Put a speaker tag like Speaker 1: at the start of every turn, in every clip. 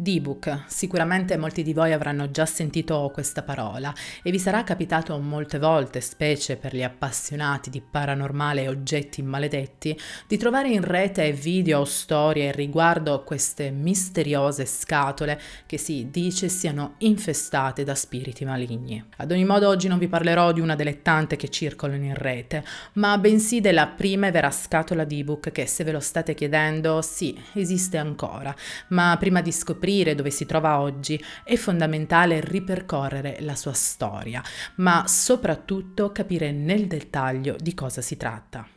Speaker 1: D-book. Sicuramente molti di voi avranno già sentito questa parola e vi sarà capitato molte volte, specie per gli appassionati di paranormale e oggetti maledetti, di trovare in rete video o storie riguardo queste misteriose scatole che si dice siano infestate da spiriti maligni. Ad ogni modo oggi non vi parlerò di una delle tante che circolano in rete, ma bensì della prima e vera scatola D-book che se ve lo state chiedendo, sì, esiste ancora, ma prima di scoprire scoprire dove si trova oggi, è fondamentale ripercorrere la sua storia, ma soprattutto capire nel dettaglio di cosa si tratta.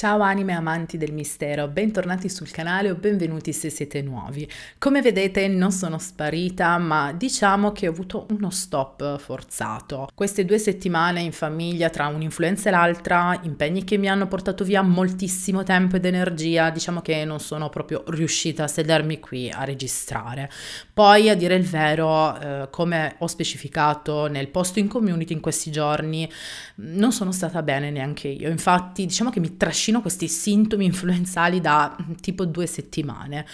Speaker 1: Ciao anime amanti del mistero, bentornati sul canale o benvenuti se siete nuovi. Come vedete non sono sparita, ma diciamo che ho avuto uno stop forzato. Queste due settimane in famiglia tra un'influenza e l'altra, impegni che mi hanno portato via moltissimo tempo ed energia, diciamo che non sono proprio riuscita a sedermi qui a registrare. Poi a dire il vero, eh, come ho specificato nel post in community in questi giorni, non sono stata bene neanche io. Infatti diciamo che mi trascino trascino questi sintomi influenzali da mm, tipo due settimane,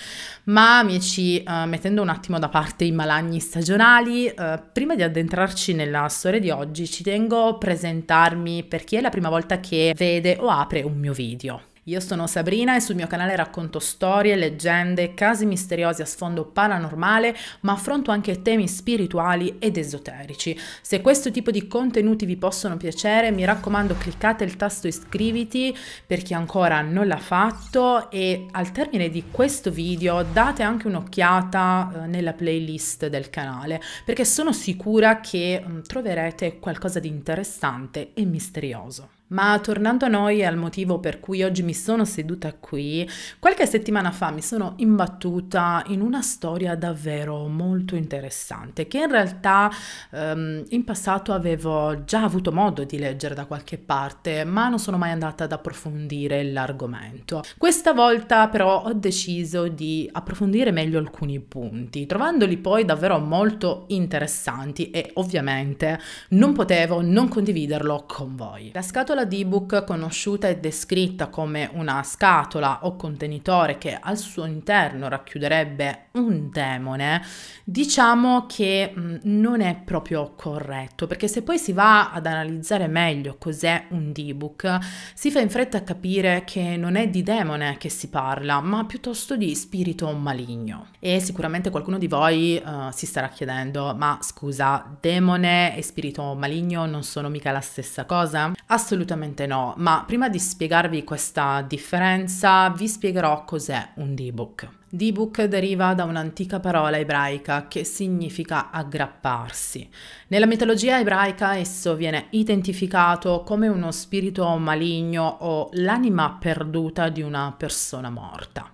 Speaker 1: ma amici, eh, mettendo un attimo da parte i malagni stagionali, eh, prima di addentrarci nella storia di oggi ci tengo a presentarmi per chi è la prima volta che vede o apre un mio video. Io sono Sabrina e sul mio canale racconto storie, leggende, casi misteriosi a sfondo paranormale, ma affronto anche temi spirituali ed esoterici. Se questo tipo di contenuti vi possono piacere, mi raccomando cliccate il tasto iscriviti per chi ancora non l'ha fatto e al termine di questo video date anche un'occhiata eh, nella playlist del canale, perché sono sicura che mm, troverete qualcosa di interessante e misterioso. Ma tornando a noi e al motivo per cui oggi mi sono seduta qui, qualche settimana fa mi sono imbattuta in una storia davvero molto interessante che in realtà ehm, in passato avevo già avuto modo di leggere da qualche parte, ma non sono mai andata ad approfondire l'argomento. Questa volta però ho deciso di approfondire meglio alcuni punti, trovandoli poi davvero molto interessanti e ovviamente non potevo non condividerlo con voi. La scatola scatola di ebook, conosciuta e descritta come una scatola o contenitore che al suo interno racchiuderebbe un demone, diciamo che mm, non è proprio corretto, perché se poi si va ad analizzare meglio cos'è un ebook, si fa in fretta a capire che non è di demone che si parla, ma piuttosto di spirito maligno. E sicuramente qualcuno di voi uh, si starà chiedendo, ma scusa, demone e spirito maligno non sono mica la stessa cosa? Assolutamente Assolutamente no, ma prima di spiegarvi questa differenza vi spiegherò cos'è un D-book. D-book deriva da un'antica parola ebraica che significa aggrapparsi. Nella mitologia ebraica esso viene identificato come uno spirito maligno o l'anima perduta di una persona morta.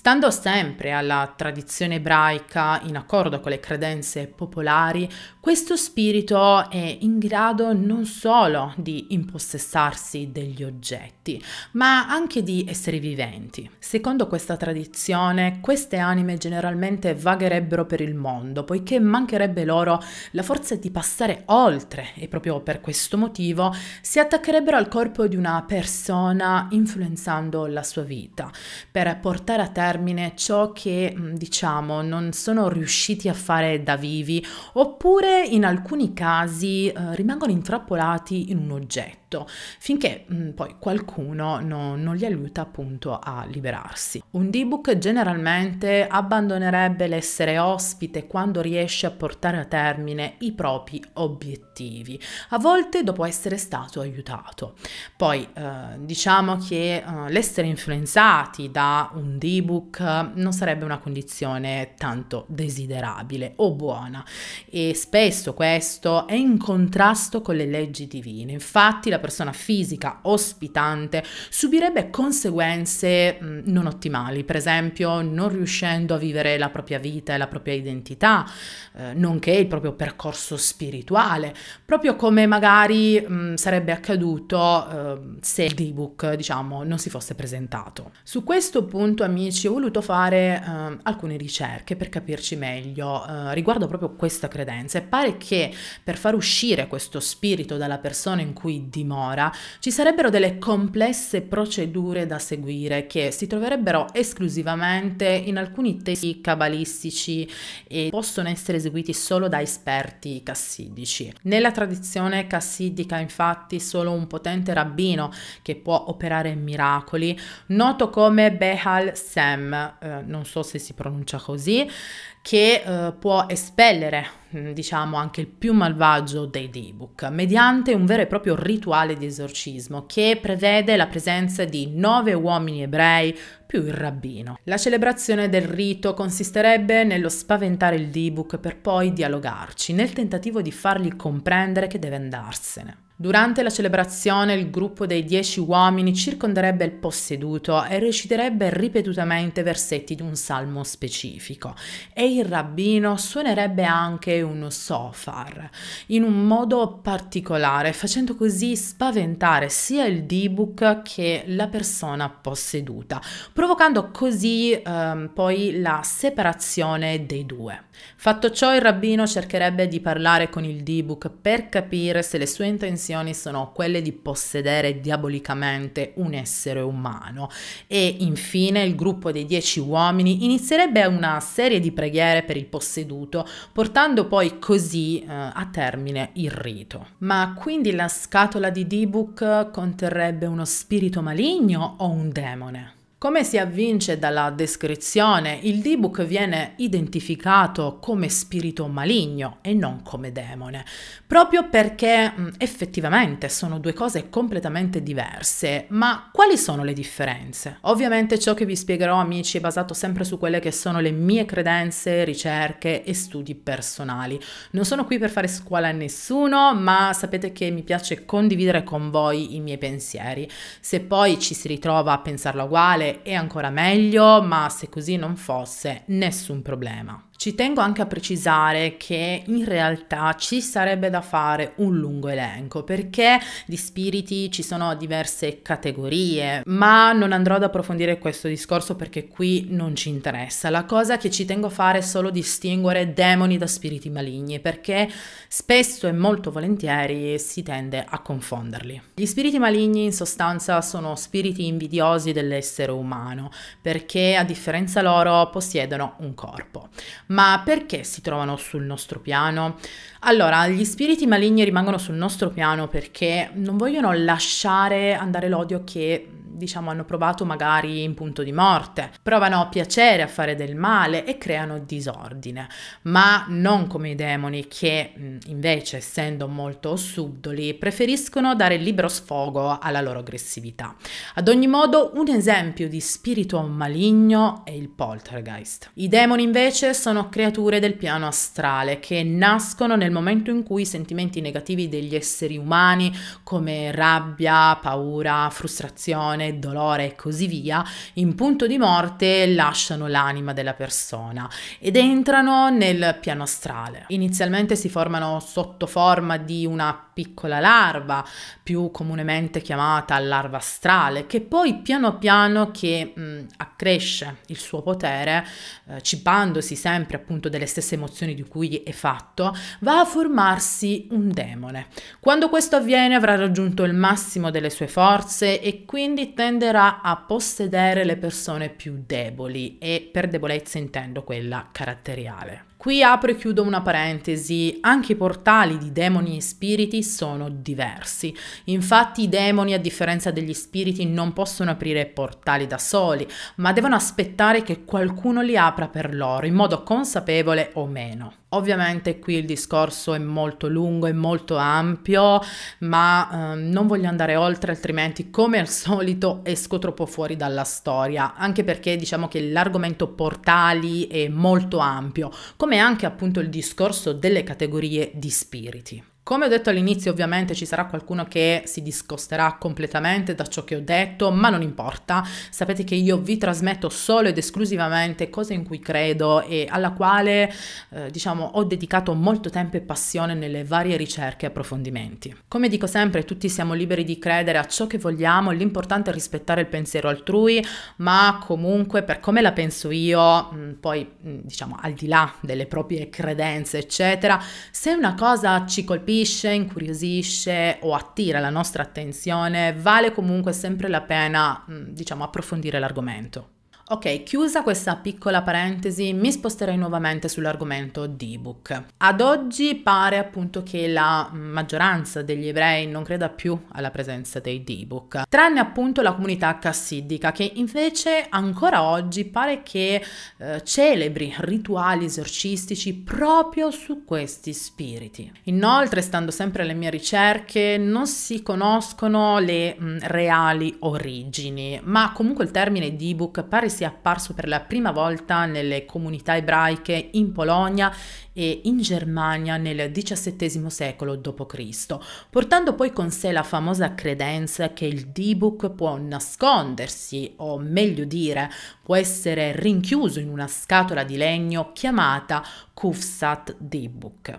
Speaker 1: Stando sempre alla tradizione ebraica, in accordo con le credenze popolari, questo spirito è in grado non solo di impossessarsi degli oggetti, ma anche di esseri viventi. Secondo questa tradizione, queste anime generalmente vagherebbero per il mondo, poiché mancherebbe loro la forza di passare oltre e proprio per questo motivo si attaccherebbero al corpo di una persona influenzando la sua vita, per portare a terra termine ciò che mm, diciamo non sono riusciti a fare da vivi oppure in alcuni casi eh, rimangono intrappolati in un oggetto letto, finché mh, mm, poi qualcuno no, non li aiuta appunto a liberarsi. Un D-Book generalmente abbandonerebbe l'essere ospite quando riesce a portare a termine i propri obiettivi, a volte dopo essere stato aiutato. Poi eh, diciamo che eh, l'essere influenzati da un D-Book non sarebbe una condizione tanto desiderabile o buona e spesso questo è in contrasto con le leggi divine. Infatti la persona fisica ospitante subirebbe conseguenze non ottimali, per esempio non riuscendo a vivere la propria vita e la propria identità, eh, nonché il proprio percorso spirituale, proprio come magari mh, sarebbe accaduto eh, se il D-Book, diciamo, non si fosse presentato. Su questo punto, amici, ho voluto fare eh, alcune ricerche per capirci meglio eh, riguardo proprio questa credenza e pare che per far uscire questo spirito dalla persona in cui dimostra dimora, ci sarebbero delle complesse procedure da seguire che si troverebbero esclusivamente in alcuni testi cabalistici e possono essere eseguiti solo da esperti cassidici. Nella tradizione cassidica, infatti, solo un potente rabbino che può operare miracoli, noto come Behal Sem, eh, non so se si pronuncia così, che eh, può espellere mm, diciamo anche il più malvagio dei D-Book, mediante un vero e proprio rituale di esorcismo che prevede la presenza di nove uomini ebrei più il rabbino. La celebrazione del rito consisterebbe nello spaventare il D-Book per poi dialogarci, nel tentativo di fargli comprendere che deve andarsene. Durante la celebrazione il gruppo dei dieci uomini circonderebbe il posseduto e reciterebbe ripetutamente versetti di un salmo specifico e il rabbino suonerebbe anche un sofar in un modo particolare facendo così spaventare sia il dibuk che la persona posseduta provocando così ehm, poi la separazione dei due. Fatto ciò il rabbino cercherebbe di parlare con il dibuk per capire se le sue intenzioni emozioni sono quelle di possedere diabolicamente un essere umano. E infine il gruppo dei dieci uomini inizierebbe una serie di preghiere per il posseduto, portando poi così eh, a termine il rito. Ma quindi la scatola di D-Book conterrebbe uno spirito maligno o un demone? Come si avvince dalla descrizione, il D-Book viene identificato come spirito maligno e non come demone, proprio perché mm, effettivamente sono due cose completamente diverse, ma quali sono le differenze? Ovviamente ciò che vi spiegherò amici è basato sempre su quelle che sono le mie credenze, ricerche e studi personali. Non sono qui per fare scuola a nessuno, ma sapete che mi piace condividere con voi i miei pensieri. Se poi ci si ritrova a pensarla uguale, è ancora meglio, ma se così non fosse, nessun problema. Ci tengo anche a precisare che in realtà ci sarebbe da fare un lungo elenco perché di spiriti ci sono diverse categorie, ma non andrò ad approfondire questo discorso perché qui non ci interessa. La cosa che ci tengo a fare è solo distinguere demoni da spiriti maligni perché spesso e molto volentieri si tende a confonderli. Gli spiriti maligni in sostanza sono spiriti invidiosi dell'essere umano perché a differenza loro possiedono un corpo ma perché si trovano sul nostro piano? Allora, gli spiriti maligni rimangono sul nostro piano perché non vogliono lasciare andare l'odio che diciamo hanno provato magari in punto di morte, provano piacere a fare del male e creano disordine, ma non come i demoni che invece essendo molto subdoli preferiscono dare libero sfogo alla loro aggressività. Ad ogni modo un esempio di spirito maligno è il poltergeist. I demoni invece sono creature del piano astrale che nascono nel momento in cui i sentimenti negativi degli esseri umani come rabbia, paura, frustrazione, depressione, dolore e così via, in punto di morte lasciano l'anima della persona ed entrano nel piano astrale. Inizialmente si formano sotto forma di una piccola larva, più comunemente chiamata larva astrale, che poi piano piano che mh, accresce il suo potere, eh, cibandosi sempre appunto delle stesse emozioni di cui è fatto, va a formarsi un demone. Quando questo avviene avrà raggiunto il massimo delle sue forze e quindi tenderà a possedere le persone più deboli e per debolezza intendo quella caratteriale. Qui apro e chiudo una parentesi, anche i portali di demoni e spiriti sono diversi. Infatti i demoni, a differenza degli spiriti, non possono aprire portali da soli, ma devono aspettare che qualcuno li apra per loro, in modo consapevole o meno. Ovviamente qui il discorso è molto lungo e molto ampio, ma eh, non voglio andare oltre, altrimenti come al solito esco troppo fuori dalla storia, anche perché diciamo che l'argomento portali è molto ampio, come come anche appunto il discorso delle categorie di spiriti. Come ho detto all'inizio, ovviamente ci sarà qualcuno che si discosterà completamente da ciò che ho detto, ma non importa. Sapete che io vi trasmetto solo ed esclusivamente cose in cui credo e alla quale, eh, diciamo, ho dedicato molto tempo e passione nelle varie ricerche e approfondimenti. Come dico sempre, tutti siamo liberi di credere a ciò che vogliamo, l'importante è rispettare il pensiero altrui, ma comunque per come la penso io, mm, poi mm, diciamo al di là delle proprie credenze, eccetera, se una cosa ci colpisce colpisce, incuriosisce o attira la nostra attenzione, vale comunque sempre la pena, diciamo, approfondire l'argomento. Ok, chiusa questa piccola parentesi, mi sposterei nuovamente sull'argomento di ebook. Ad oggi pare appunto che la maggioranza degli ebrei non creda più alla presenza dei D-book, tranne appunto la comunità cassidica che invece ancora oggi pare che eh, celebri rituali esorcistici proprio su questi spiriti. Inoltre, stando sempre alle mie ricerche, non si conoscono le mh, reali origini, ma comunque il termine D-book pare sia sia apparso per la prima volta nelle comunità ebraiche in Polonia e in Germania nel XVII secolo d.C., portando poi con sé la famosa credenza che il D-Book può nascondersi, o meglio dire, può essere rinchiuso in una scatola di legno chiamata Kufsat D-Book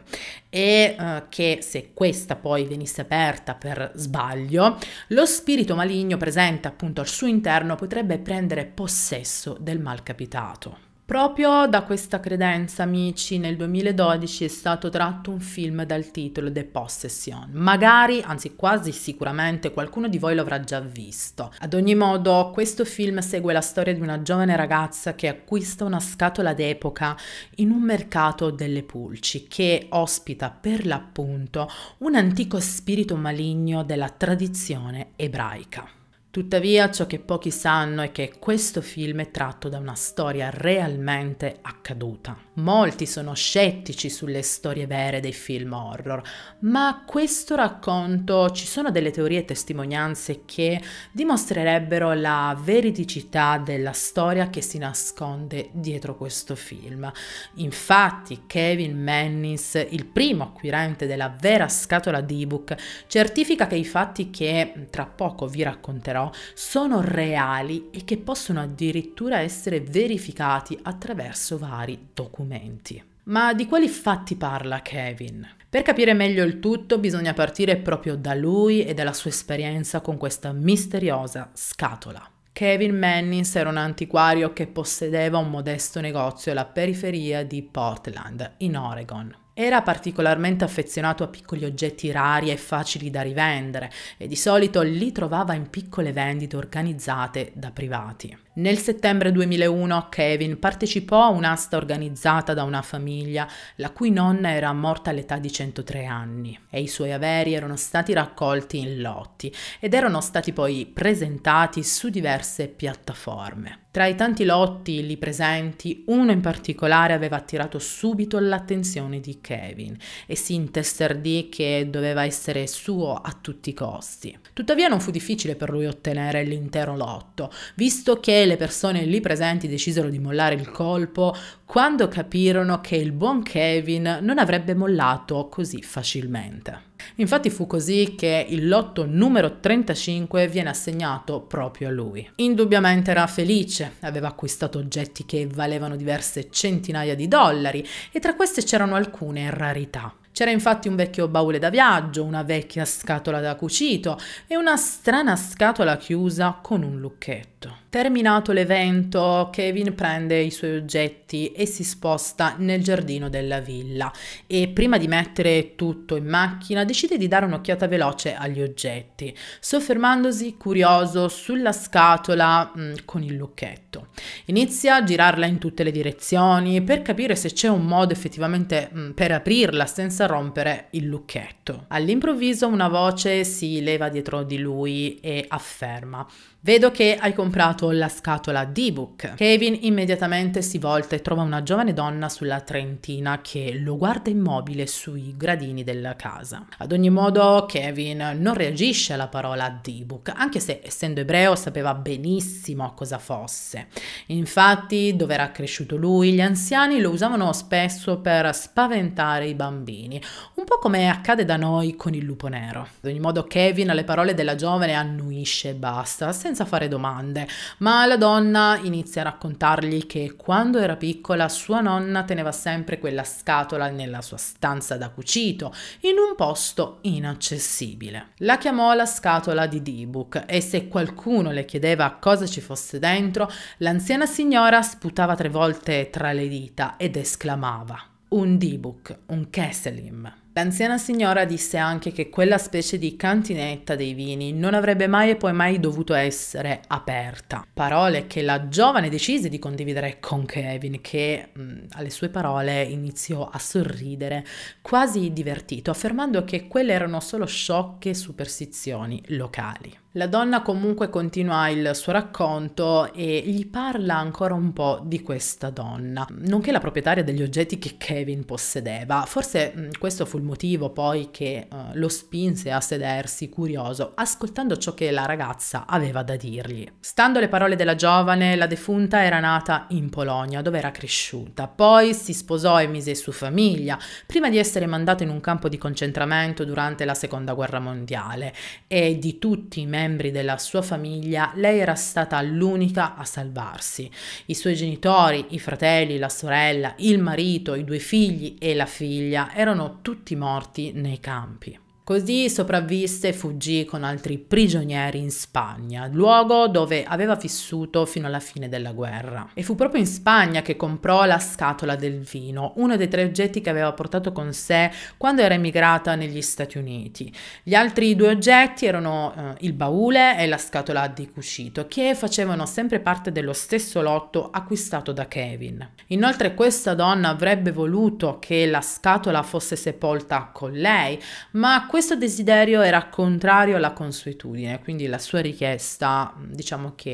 Speaker 1: e eh, che se questa poi venisse aperta per sbaglio, lo spirito maligno presente appunto al suo interno potrebbe prendere possesso del malcapitato. Proprio da questa credenza, amici, nel 2012 è stato tratto un film dal titolo The Possession. Magari, anzi quasi sicuramente, qualcuno di voi l'avrà già visto. Ad ogni modo, questo film segue la storia di una giovane ragazza che acquista una scatola d'epoca in un mercato delle pulci che ospita per l'appunto un antico spirito maligno della tradizione ebraica. Tuttavia ciò che pochi sanno è che questo film è tratto da una storia realmente accaduta. Molti sono scettici sulle storie vere dei film horror, ma questo racconto ci sono delle teorie e testimonianze che dimostrerebbero la veridicità della storia che si nasconde dietro questo film. Infatti Kevin Mannis, il primo acquirente della vera scatola di ebook, certifica che i fatti che tra poco vi racconterò però sono reali e che possono addirittura essere verificati attraverso vari documenti. Ma di quali fatti parla Kevin? Per capire meglio il tutto bisogna partire proprio da lui e dalla sua esperienza con questa misteriosa scatola. Kevin Mannins era un antiquario che possedeva un modesto negozio alla periferia di Portland, in Oregon. Era particolarmente affezionato a piccoli oggetti rari e facili da rivendere e di solito li trovava in piccole vendite organizzate da privati. Nel settembre 2001 Kevin partecipò a un'asta organizzata da una famiglia la cui nonna era morta all'età di 103 anni e i suoi averi erano stati raccolti in lotti ed erano stati poi presentati su diverse piattaforme. Tra i tanti lotti lì presenti, uno in particolare aveva attirato subito l'attenzione di Kevin e si intesterdì che doveva essere suo a tutti i costi. Tuttavia non fu difficile per lui ottenere l'intero lotto, visto che le persone lì presenti decisero di mollare il colpo quando capirono che il buon Kevin non avrebbe mollato così facilmente. Infatti fu così che il lotto numero 35 viene assegnato proprio a lui. Indubbiamente era felice, aveva acquistato oggetti che valevano diverse centinaia di dollari e tra queste c'erano alcune rarità. C'era infatti un vecchio baule da viaggio, una vecchia scatola da cucito e una strana scatola chiusa con un lucchetto. Terminato l'evento, Kevin prende i suoi oggetti e si sposta nel giardino della villa e prima di mettere tutto in macchina decide di dare un'occhiata veloce agli oggetti, soffermandosi curioso sulla scatola mh, mm, con il lucchetto. Inizia a girarla in tutte le direzioni per capire se c'è un modo effettivamente mh, mm, per aprirla senza rompere il lucchetto. All'improvviso una voce si leva dietro di lui e afferma Vedo che hai comprato la scatola D-Book. Kevin immediatamente si volta e trova una giovane donna sulla trentina che lo guarda immobile sui gradini della casa. Ad ogni modo Kevin non reagisce alla parola D-Book, anche se essendo ebreo sapeva benissimo cosa fosse. Infatti dove era cresciuto lui gli anziani lo usavano spesso per spaventare i bambini, un po' come accade da noi con il lupo nero. Ad ogni modo Kevin alle parole della giovane annuisce e basta, senza senza fare domande, ma la donna inizia a raccontargli che quando era piccola sua nonna teneva sempre quella scatola nella sua stanza da cucito, in un posto inaccessibile. La chiamò la scatola di D-Book e se qualcuno le chiedeva cosa ci fosse dentro, l'anziana signora sputava tre volte tra le dita ed esclamava un D-Book, un Kesselim. L'anziana signora disse anche che quella specie di cantinetta dei vini non avrebbe mai e poi mai dovuto essere aperta. Parole che la giovane decise di condividere con Kevin, che mh, alle sue parole iniziò a sorridere, quasi divertito, affermando che quelle erano solo sciocche superstizioni locali. La donna comunque continua il suo racconto e gli parla ancora un po' di questa donna, nonché la proprietaria degli oggetti che Kevin possedeva. Forse mm, questo fu il motivo poi che uh, lo spinse a sedersi curioso, ascoltando ciò che la ragazza aveva da dirgli. Stando alle parole della giovane, la defunta era nata in Polonia, dove era cresciuta. Poi si sposò e mise su famiglia, prima di essere mandata in un campo di concentramento durante la Seconda Guerra Mondiale e di tutti i membri membri della sua famiglia, lei era stata l'unica a salvarsi. I suoi genitori, i fratelli, la sorella, il marito, i due figli e la figlia erano tutti morti nei campi. Così sopravvisse e fuggì con altri prigionieri in Spagna, luogo dove aveva vissuto fino alla fine della guerra. E fu proprio in Spagna che comprò la scatola del vino, uno dei tre oggetti che aveva portato con sé quando era emigrata negli Stati Uniti. Gli altri due oggetti erano eh, il baule e la scatola di cucito, che facevano sempre parte dello stesso lotto acquistato da Kevin. Inoltre questa donna avrebbe voluto che la scatola fosse sepolta con lei, ma questo questo desiderio era contrario alla consuetudine, quindi la sua richiesta diciamo che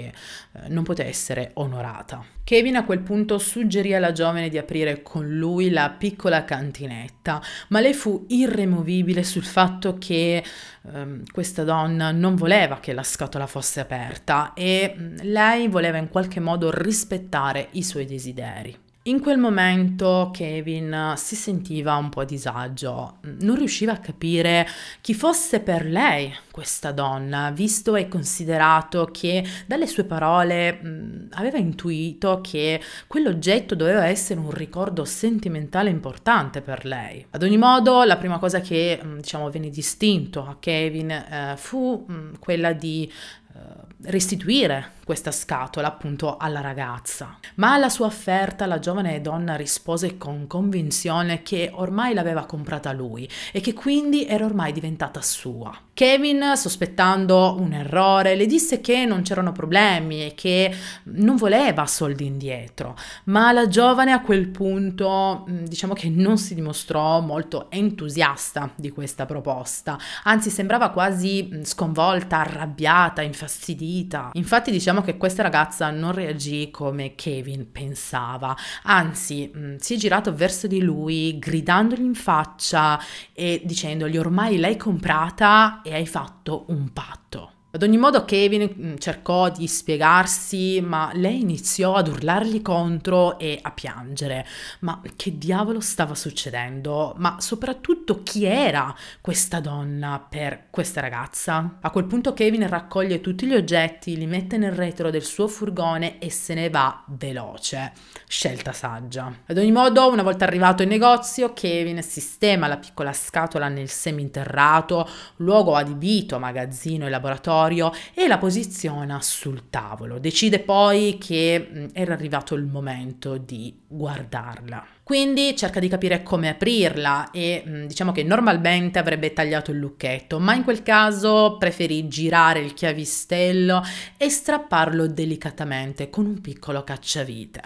Speaker 1: eh, non poteva essere onorata. Kevin a quel punto suggerì alla giovane di aprire con lui la piccola cantinetta, ma lei fu irremovibile sul fatto che ehm, questa donna non voleva che la scatola fosse aperta e mm, lei voleva in qualche modo rispettare i suoi desideri. In quel momento Kevin si sentiva un po' a disagio, non riusciva a capire chi fosse per lei questa donna, visto e considerato che dalle sue parole mh, mm, aveva intuito che quell'oggetto doveva essere un ricordo sentimentale importante per lei. Ad ogni modo, la prima cosa che mh, mm, diciamo venne distinto a Kevin eh, fu mh, mm, quella di eh, restituire questa scatola appunto alla ragazza. Ma alla sua offerta la giovane donna rispose con convinzione che ormai l'aveva comprata lui e che quindi era ormai diventata sua. Kevin, sospettando un errore, le disse che non c'erano problemi e che non voleva soldi indietro, ma la giovane a quel punto mm, diciamo che non si dimostrò molto entusiasta di questa proposta, anzi sembrava quasi mm, sconvolta, arrabbiata, infastidita vita. Infatti diciamo che questa ragazza non reagì come Kevin pensava, anzi mh, mm, si è girato verso di lui gridandogli in faccia e dicendogli ormai l'hai comprata e hai fatto un patto. Ad ogni modo Kevin mm, cercò di spiegarsi, ma lei iniziò ad urlargli contro e a piangere. Ma che diavolo stava succedendo? Ma soprattutto chi era questa donna per questa ragazza? A quel punto Kevin raccoglie tutti gli oggetti, li mette nel retro del suo furgone e se ne va veloce. Scelta saggia. Ad ogni modo, una volta arrivato in negozio, Kevin sistema la piccola scatola nel seminterrato, luogo adibito, a magazzino e laboratorio laboratorio e la posiziona sul tavolo. Decide poi che mm, era arrivato il momento di guardarla. Quindi cerca di capire come aprirla e mm, diciamo che normalmente avrebbe tagliato il lucchetto, ma in quel caso preferì girare il chiavistello e strapparlo delicatamente con un piccolo cacciavite.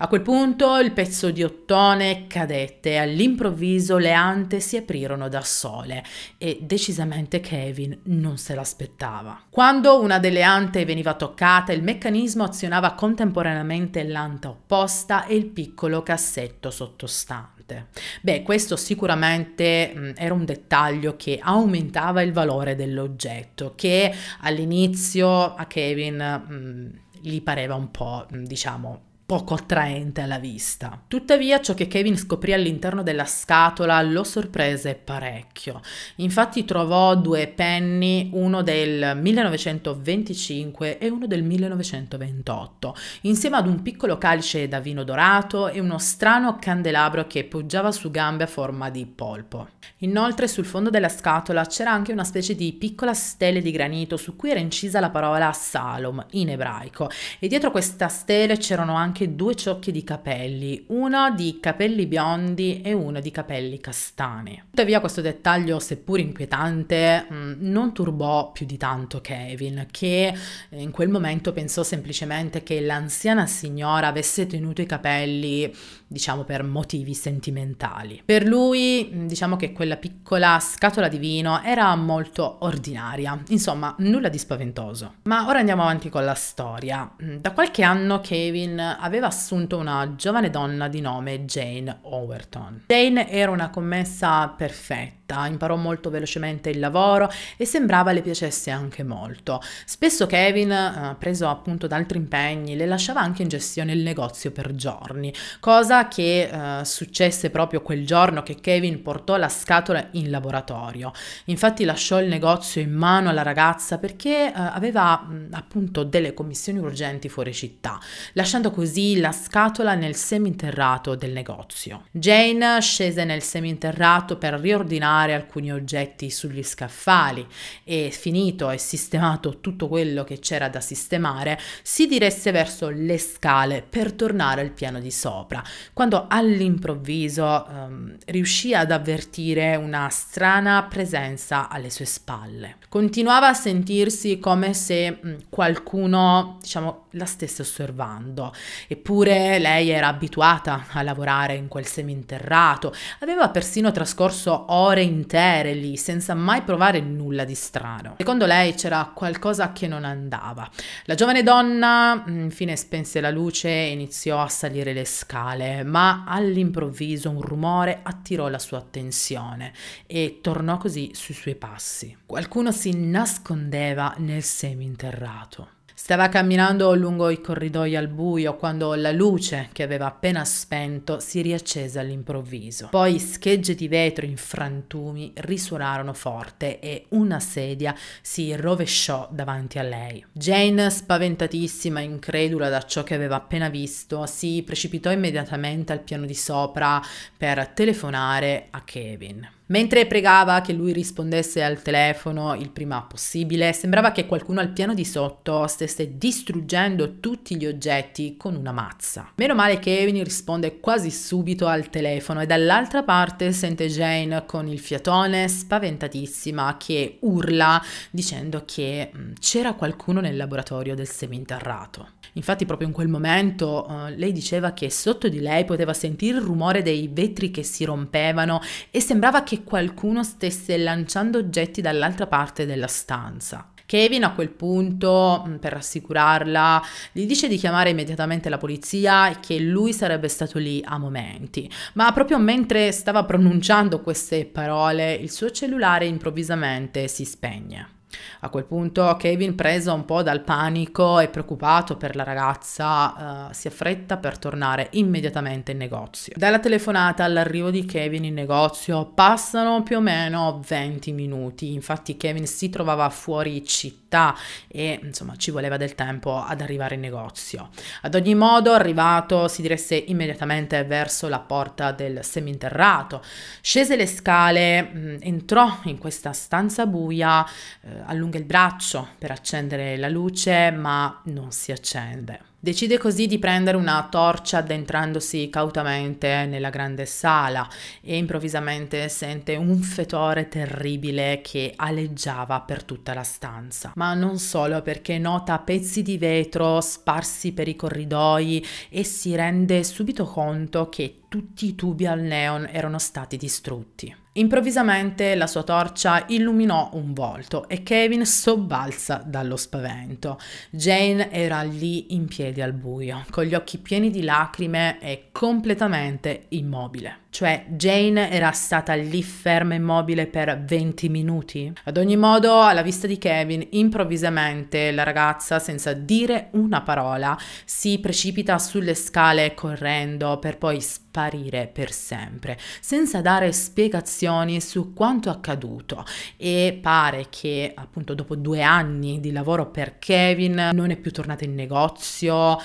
Speaker 1: A quel punto il pezzo di ottone cadette e all'improvviso le ante si aprirono da sole e decisamente Kevin non se l'aspettava. Quando una delle ante veniva toccata, il meccanismo azionava contemporaneamente l'anta opposta e il piccolo cassetto sotto sottostante. Beh, questo sicuramente mh, era un dettaglio che aumentava il valore dell'oggetto, che all'inizio a Kevin mh, gli pareva un po', diciamo, poco attraente alla vista. Tuttavia ciò che Kevin scoprì all'interno della scatola lo sorprese parecchio. Infatti trovò due penny, uno del 1925 e uno del 1928, insieme ad un piccolo calice da vino dorato e uno strano candelabro che poggiava su gambe a forma di polpo. Inoltre sul fondo della scatola c'era anche una specie di piccola stele di granito su cui era incisa la parola Salom in ebraico e dietro questa stele c'erano anche anche due ciocche di capelli, uno di capelli biondi e uno di capelli castani. Tuttavia questo dettaglio, seppur inquietante, mm, non turbò più di tanto Kevin, che eh, in quel momento pensò semplicemente che l'anziana signora avesse tenuto i capelli, diciamo, per motivi sentimentali. Per lui, mm, diciamo che quella piccola scatola di vino era molto ordinaria, insomma, nulla di spaventoso. Ma ora andiamo avanti con la storia. Mm, da qualche anno Kevin aveva assunto una giovane donna di nome Jane Overton. Jane era una commessa perfetta, imparò molto velocemente il lavoro e sembrava le piacesse anche molto. Spesso Kevin, eh, preso appunto da altri impegni, le lasciava anche in gestione il negozio per giorni, cosa che eh, successe proprio quel giorno che Kevin portò la scatola in laboratorio. Infatti lasciò il negozio in mano alla ragazza perché eh, aveva mh, appunto delle commissioni urgenti fuori città, lasciando così così la scatola nel seminterrato del negozio. Jane scese nel seminterrato per riordinare alcuni oggetti sugli scaffali e finito e sistemato tutto quello che c'era da sistemare, si diresse verso le scale per tornare al piano di sopra, quando all'improvviso ehm, riuscì ad avvertire una strana presenza alle sue spalle. Continuava a sentirsi come se qualcuno, diciamo, la stesse osservando. Eppure lei era abituata a lavorare in quel seminterrato, aveva persino trascorso ore intere lì senza mai provare nulla di strano. Secondo lei c'era qualcosa che non andava. La giovane donna mm, infine spense la luce e iniziò a salire le scale, ma all'improvviso un rumore attirò la sua attenzione e tornò così sui suoi passi. Qualcuno si nascondeva nel seminterrato. Stava camminando lungo i corridoi al buio quando la luce, che aveva appena spento, si riaccese all'improvviso. Poi schegge di vetro in frantumi risuonarono forte e una sedia si rovesciò davanti a lei. Jane, spaventatissima e incredula da ciò che aveva appena visto, si precipitò immediatamente al piano di sopra per telefonare a Kevin. Mentre pregava che lui rispondesse al telefono il prima possibile, sembrava che qualcuno al piano di sotto stesse distruggendo tutti gli oggetti con una mazza. Meno male che Evelyn risponde quasi subito al telefono e dall'altra parte sente Jane con il fiatone spaventatissima che urla dicendo che mm, c'era qualcuno nel laboratorio del seminterrato. Infatti proprio in quel momento uh, lei diceva che sotto di lei poteva sentire il rumore dei vetri che si rompevano e sembrava che qualcuno stesse lanciando oggetti dall'altra parte della stanza. Kevin a quel punto, mm, per rassicurarla, gli dice di chiamare immediatamente la polizia e che lui sarebbe stato lì a momenti. Ma proprio mentre stava pronunciando queste parole, il suo cellulare improvvisamente si spegne. A quel punto Kevin, preso un po' dal panico e preoccupato per la ragazza, eh, si affretta per tornare immediatamente in negozio. Dalla telefonata all'arrivo di Kevin in negozio passano più o meno 20 minuti, infatti Kevin si trovava fuori città e insomma ci voleva del tempo ad arrivare in negozio. Ad ogni modo, arrivato, si diresse immediatamente verso la porta del seminterrato, scese le scale, mh, mm, entrò in questa stanza buia, eh, allunga il braccio per accendere la luce, ma non si accende. Decide così di prendere una torcia addentrandosi cautamente nella grande sala e improvvisamente sente un fetore terribile che aleggiava per tutta la stanza. Ma non solo perché nota pezzi di vetro sparsi per i corridoi e si rende subito conto che tutti i tubi al neon erano stati distrutti. Improvvisamente la sua torcia illuminò un volto e Kevin sobbalza dallo spavento. Jane era lì in piedi al buio, con gli occhi pieni di lacrime e completamente immobile. Cioè Jane era stata lì ferma e immobile per 20 minuti? Ad ogni modo, alla vista di Kevin, improvvisamente la ragazza, senza dire una parola, si precipita sulle scale correndo per poi sparare sparire per sempre, senza dare spiegazioni su quanto accaduto e pare che appunto dopo due anni di lavoro per Kevin non è più tornata in negozio, eh,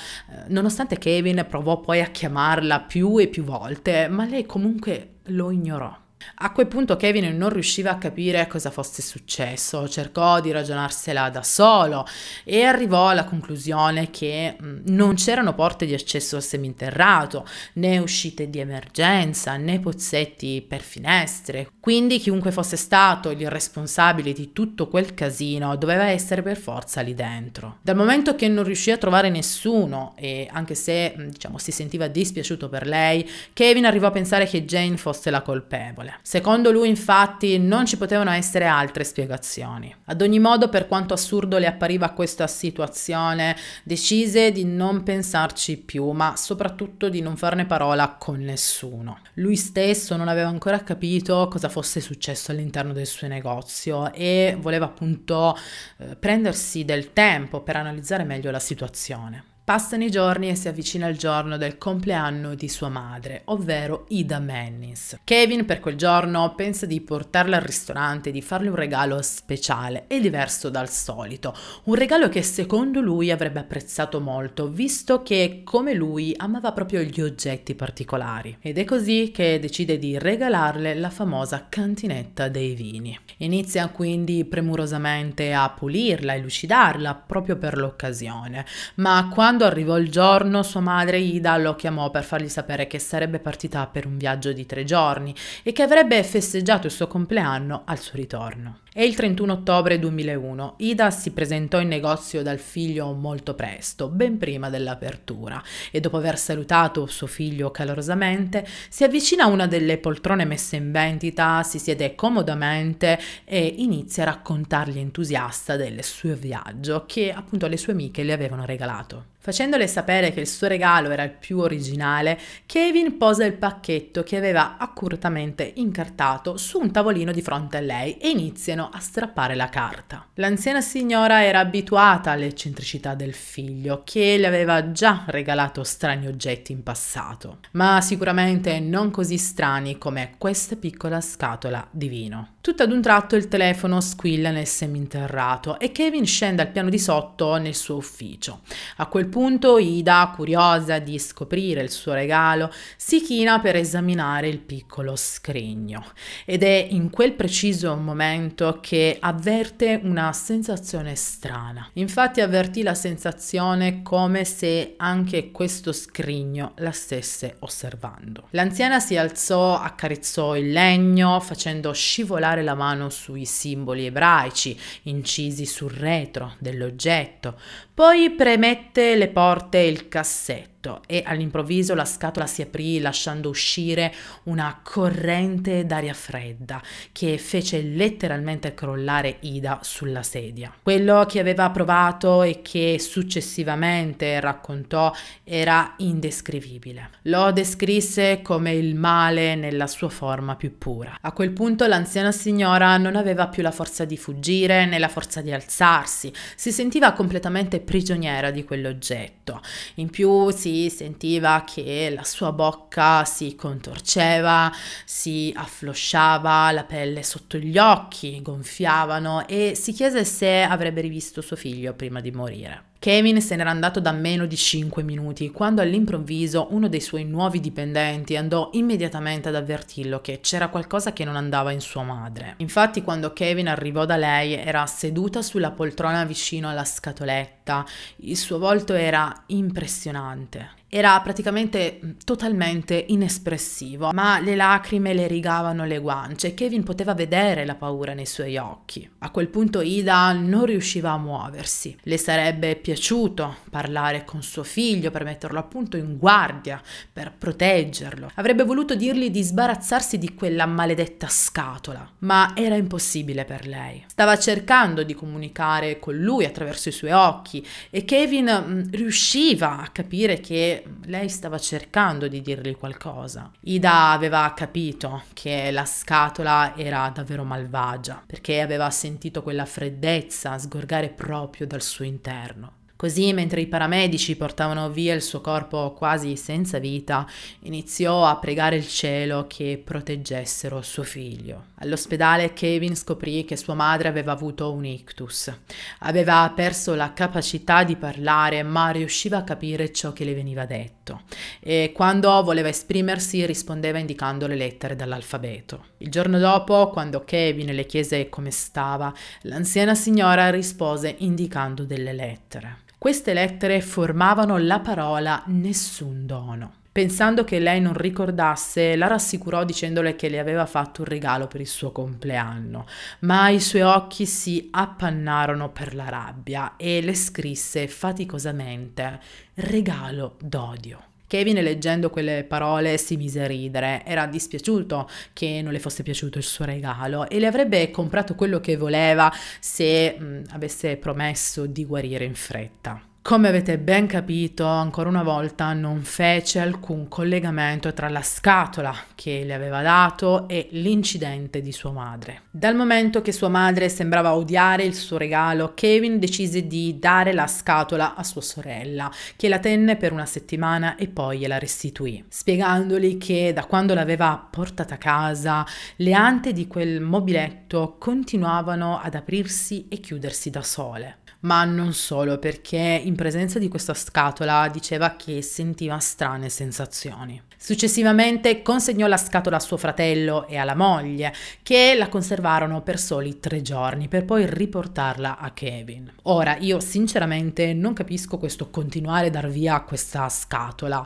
Speaker 1: nonostante Kevin provò poi a chiamarla più e più volte, ma lei comunque lo ignorò. A quel punto Kevin non riusciva a capire cosa fosse successo, cercò di ragionarsela da solo e arrivò alla conclusione che mm, non c'erano porte di accesso al seminterrato, né uscite di emergenza, né pozzetti per finestre. Quindi chiunque fosse stato il responsabile di tutto quel casino doveva essere per forza lì dentro. Dal momento che non riuscì a trovare nessuno e anche se mm, diciamo si sentiva dispiaciuto per lei, Kevin arrivò a pensare che Jane fosse la colpevole sessuale. Secondo lui infatti non ci potevano essere altre spiegazioni. Ad ogni modo per quanto assurdo le appariva questa situazione decise di non pensarci più ma soprattutto di non farne parola con nessuno. Lui stesso non aveva ancora capito cosa fosse successo all'interno del suo negozio e voleva appunto eh, prendersi del tempo per analizzare meglio la situazione. Passano i giorni e si avvicina il giorno del compleanno di sua madre, ovvero Ida Mannis. Kevin per quel giorno pensa di portarla al ristorante, di farle un regalo speciale e diverso dal solito, un regalo che secondo lui avrebbe apprezzato molto, visto che come lui amava proprio gli oggetti particolari. Ed è così che decide di regalarle la famosa cantinetta dei vini. Inizia quindi premurosamente a pulirla, e lucidarla proprio per l'occasione, ma quando quando arrivò il giorno, sua madre Ida lo chiamò per fargli sapere che sarebbe partita per un viaggio di tre giorni e che avrebbe festeggiato il suo compleanno al suo ritorno e il 31 ottobre 2001 Ida si presentò in negozio dal figlio molto presto, ben prima dell'apertura, e dopo aver salutato suo figlio calorosamente, si avvicina a una delle poltrone messe in vendita, si siede comodamente e inizia a raccontargli entusiasta del suo viaggio che appunto le sue amiche le avevano regalato. Facendole sapere che il suo regalo era il più originale, Kevin posa il pacchetto che aveva accuratamente incartato su un tavolino di fronte a lei e iniziano a strappare la carta. L'anziana signora era abituata all'eccentricità del figlio, che le aveva già regalato strani oggetti in passato, ma sicuramente non così strani come questa piccola scatola di vino. Tutto ad un tratto il telefono squilla nel seminterrato e Kevin scende al piano di sotto nel suo ufficio. A quel punto Ida, curiosa di scoprire il suo regalo, si china per esaminare il piccolo scrigno ed è in quel preciso momento che avverte una sensazione strana. Infatti avvertì la sensazione come se anche questo scrigno la stesse osservando. L'anziana si alzò, accarezzò il legno facendo scivolare appoggiare la mano sui simboli ebraici incisi sul retro dell'oggetto, poi premette le porte e il cassetto letto e all'improvviso la scatola si aprì lasciando uscire una corrente d'aria fredda che fece letteralmente crollare Ida sulla sedia. Quello che aveva provato e che successivamente raccontò era indescrivibile. Lo descrisse come il male nella sua forma più pura. A quel punto l'anziana signora non aveva più la forza di fuggire né la forza di alzarsi, si sentiva completamente prigioniera di quell'oggetto. In più si sentiva che la sua bocca si contorceva, si afflosciava, la pelle sotto gli occhi gonfiavano e si chiese se avrebbe rivisto suo figlio prima di morire. Kevin se n'era andato da meno di 5 minuti quando all'improvviso uno dei suoi nuovi dipendenti andò immediatamente ad avvertirlo che c'era qualcosa che non andava in sua madre. Infatti quando Kevin arrivò da lei era seduta sulla poltrona vicino alla scatoletta, il suo volto era impressionante era praticamente mm, totalmente inespressivo, ma le lacrime le rigavano le guance e Kevin poteva vedere la paura nei suoi occhi. A quel punto Ida non riusciva a muoversi. Le sarebbe piaciuto parlare con suo figlio per metterlo appunto in guardia, per proteggerlo. Avrebbe voluto dirgli di sbarazzarsi di quella maledetta scatola, ma era impossibile per lei. Stava cercando di comunicare con lui attraverso i suoi occhi e Kevin mm, riusciva a capire che lei stava cercando di dirgli qualcosa. Ida aveva capito che la scatola era davvero malvagia, perché aveva sentito quella freddezza sgorgare proprio dal suo interno. Così, mentre i paramedici portavano via il suo corpo quasi senza vita, iniziò a pregare il cielo che proteggessero suo figlio. All'ospedale Kevin scoprì che sua madre aveva avuto un ictus. Aveva perso la capacità di parlare, ma riusciva a capire ciò che le veniva detto e quando voleva esprimersi rispondeva indicando le lettere dall'alfabeto. Il giorno dopo, quando Kevin le chiese come stava, l'anziana signora rispose indicando delle lettere. Queste lettere formavano la parola nessun dono. Pensando che lei non ricordasse, la rassicurò dicendole che le aveva fatto un regalo per il suo compleanno, ma i suoi occhi si appannarono per la rabbia e le scrisse faticosamente regalo d'odio. Kevin, leggendo quelle parole, si mise a ridere. Era dispiaciuto che non le fosse piaciuto il suo regalo e le avrebbe comprato quello che voleva se mh, mm, avesse promesso di guarire in fretta. Come avete ben capito, ancora una volta non fece alcun collegamento tra la scatola che le aveva dato e l'incidente di sua madre. Dal momento che sua madre sembrava odiare il suo regalo, Kevin decise di dare la scatola a sua sorella, che la tenne per una settimana e poi gliela restituì, spiegandogli che da quando l'aveva portata a casa, le ante di quel mobiletto continuavano ad aprirsi e chiudersi da sole ma non solo, perché in presenza di questa scatola diceva che sentiva strane sensazioni. Successivamente consegnò la scatola a suo fratello e alla moglie, che la conservarono per soli tre giorni, per poi riportarla a Kevin. Ora, io sinceramente non capisco questo continuare a dar via a questa scatola.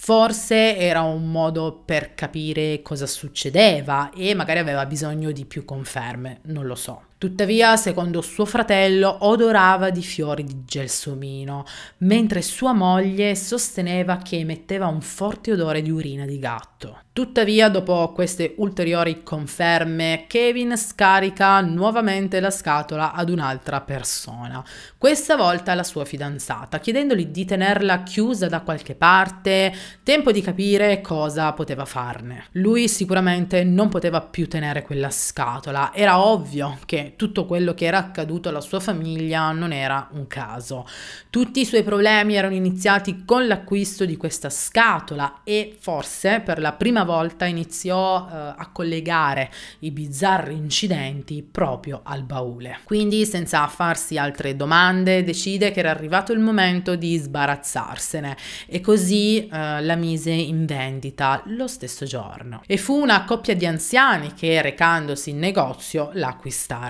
Speaker 1: Forse era un modo per capire cosa succedeva e magari aveva bisogno di più conferme, non lo so. Tuttavia, secondo suo fratello, odorava di fiori di gelsomino, mentre sua moglie sosteneva che emetteva un forte odore di urina di gatto. Tuttavia, dopo queste ulteriori conferme, Kevin scarica nuovamente la scatola ad un'altra persona, questa volta la sua fidanzata, chiedendogli di tenerla chiusa da qualche parte, tempo di capire cosa poteva farne. Lui sicuramente non poteva più tenere quella scatola, era ovvio che tutto quello che era accaduto alla sua famiglia non era un caso. Tutti i suoi problemi erano iniziati con l'acquisto di questa scatola e forse per la prima volta iniziò eh, a collegare i bizzarri incidenti proprio al baule. Quindi senza farsi altre domande decide che era arrivato il momento di sbarazzarsene e così eh, la mise in vendita lo stesso giorno. E fu una coppia di anziani che recandosi in negozio la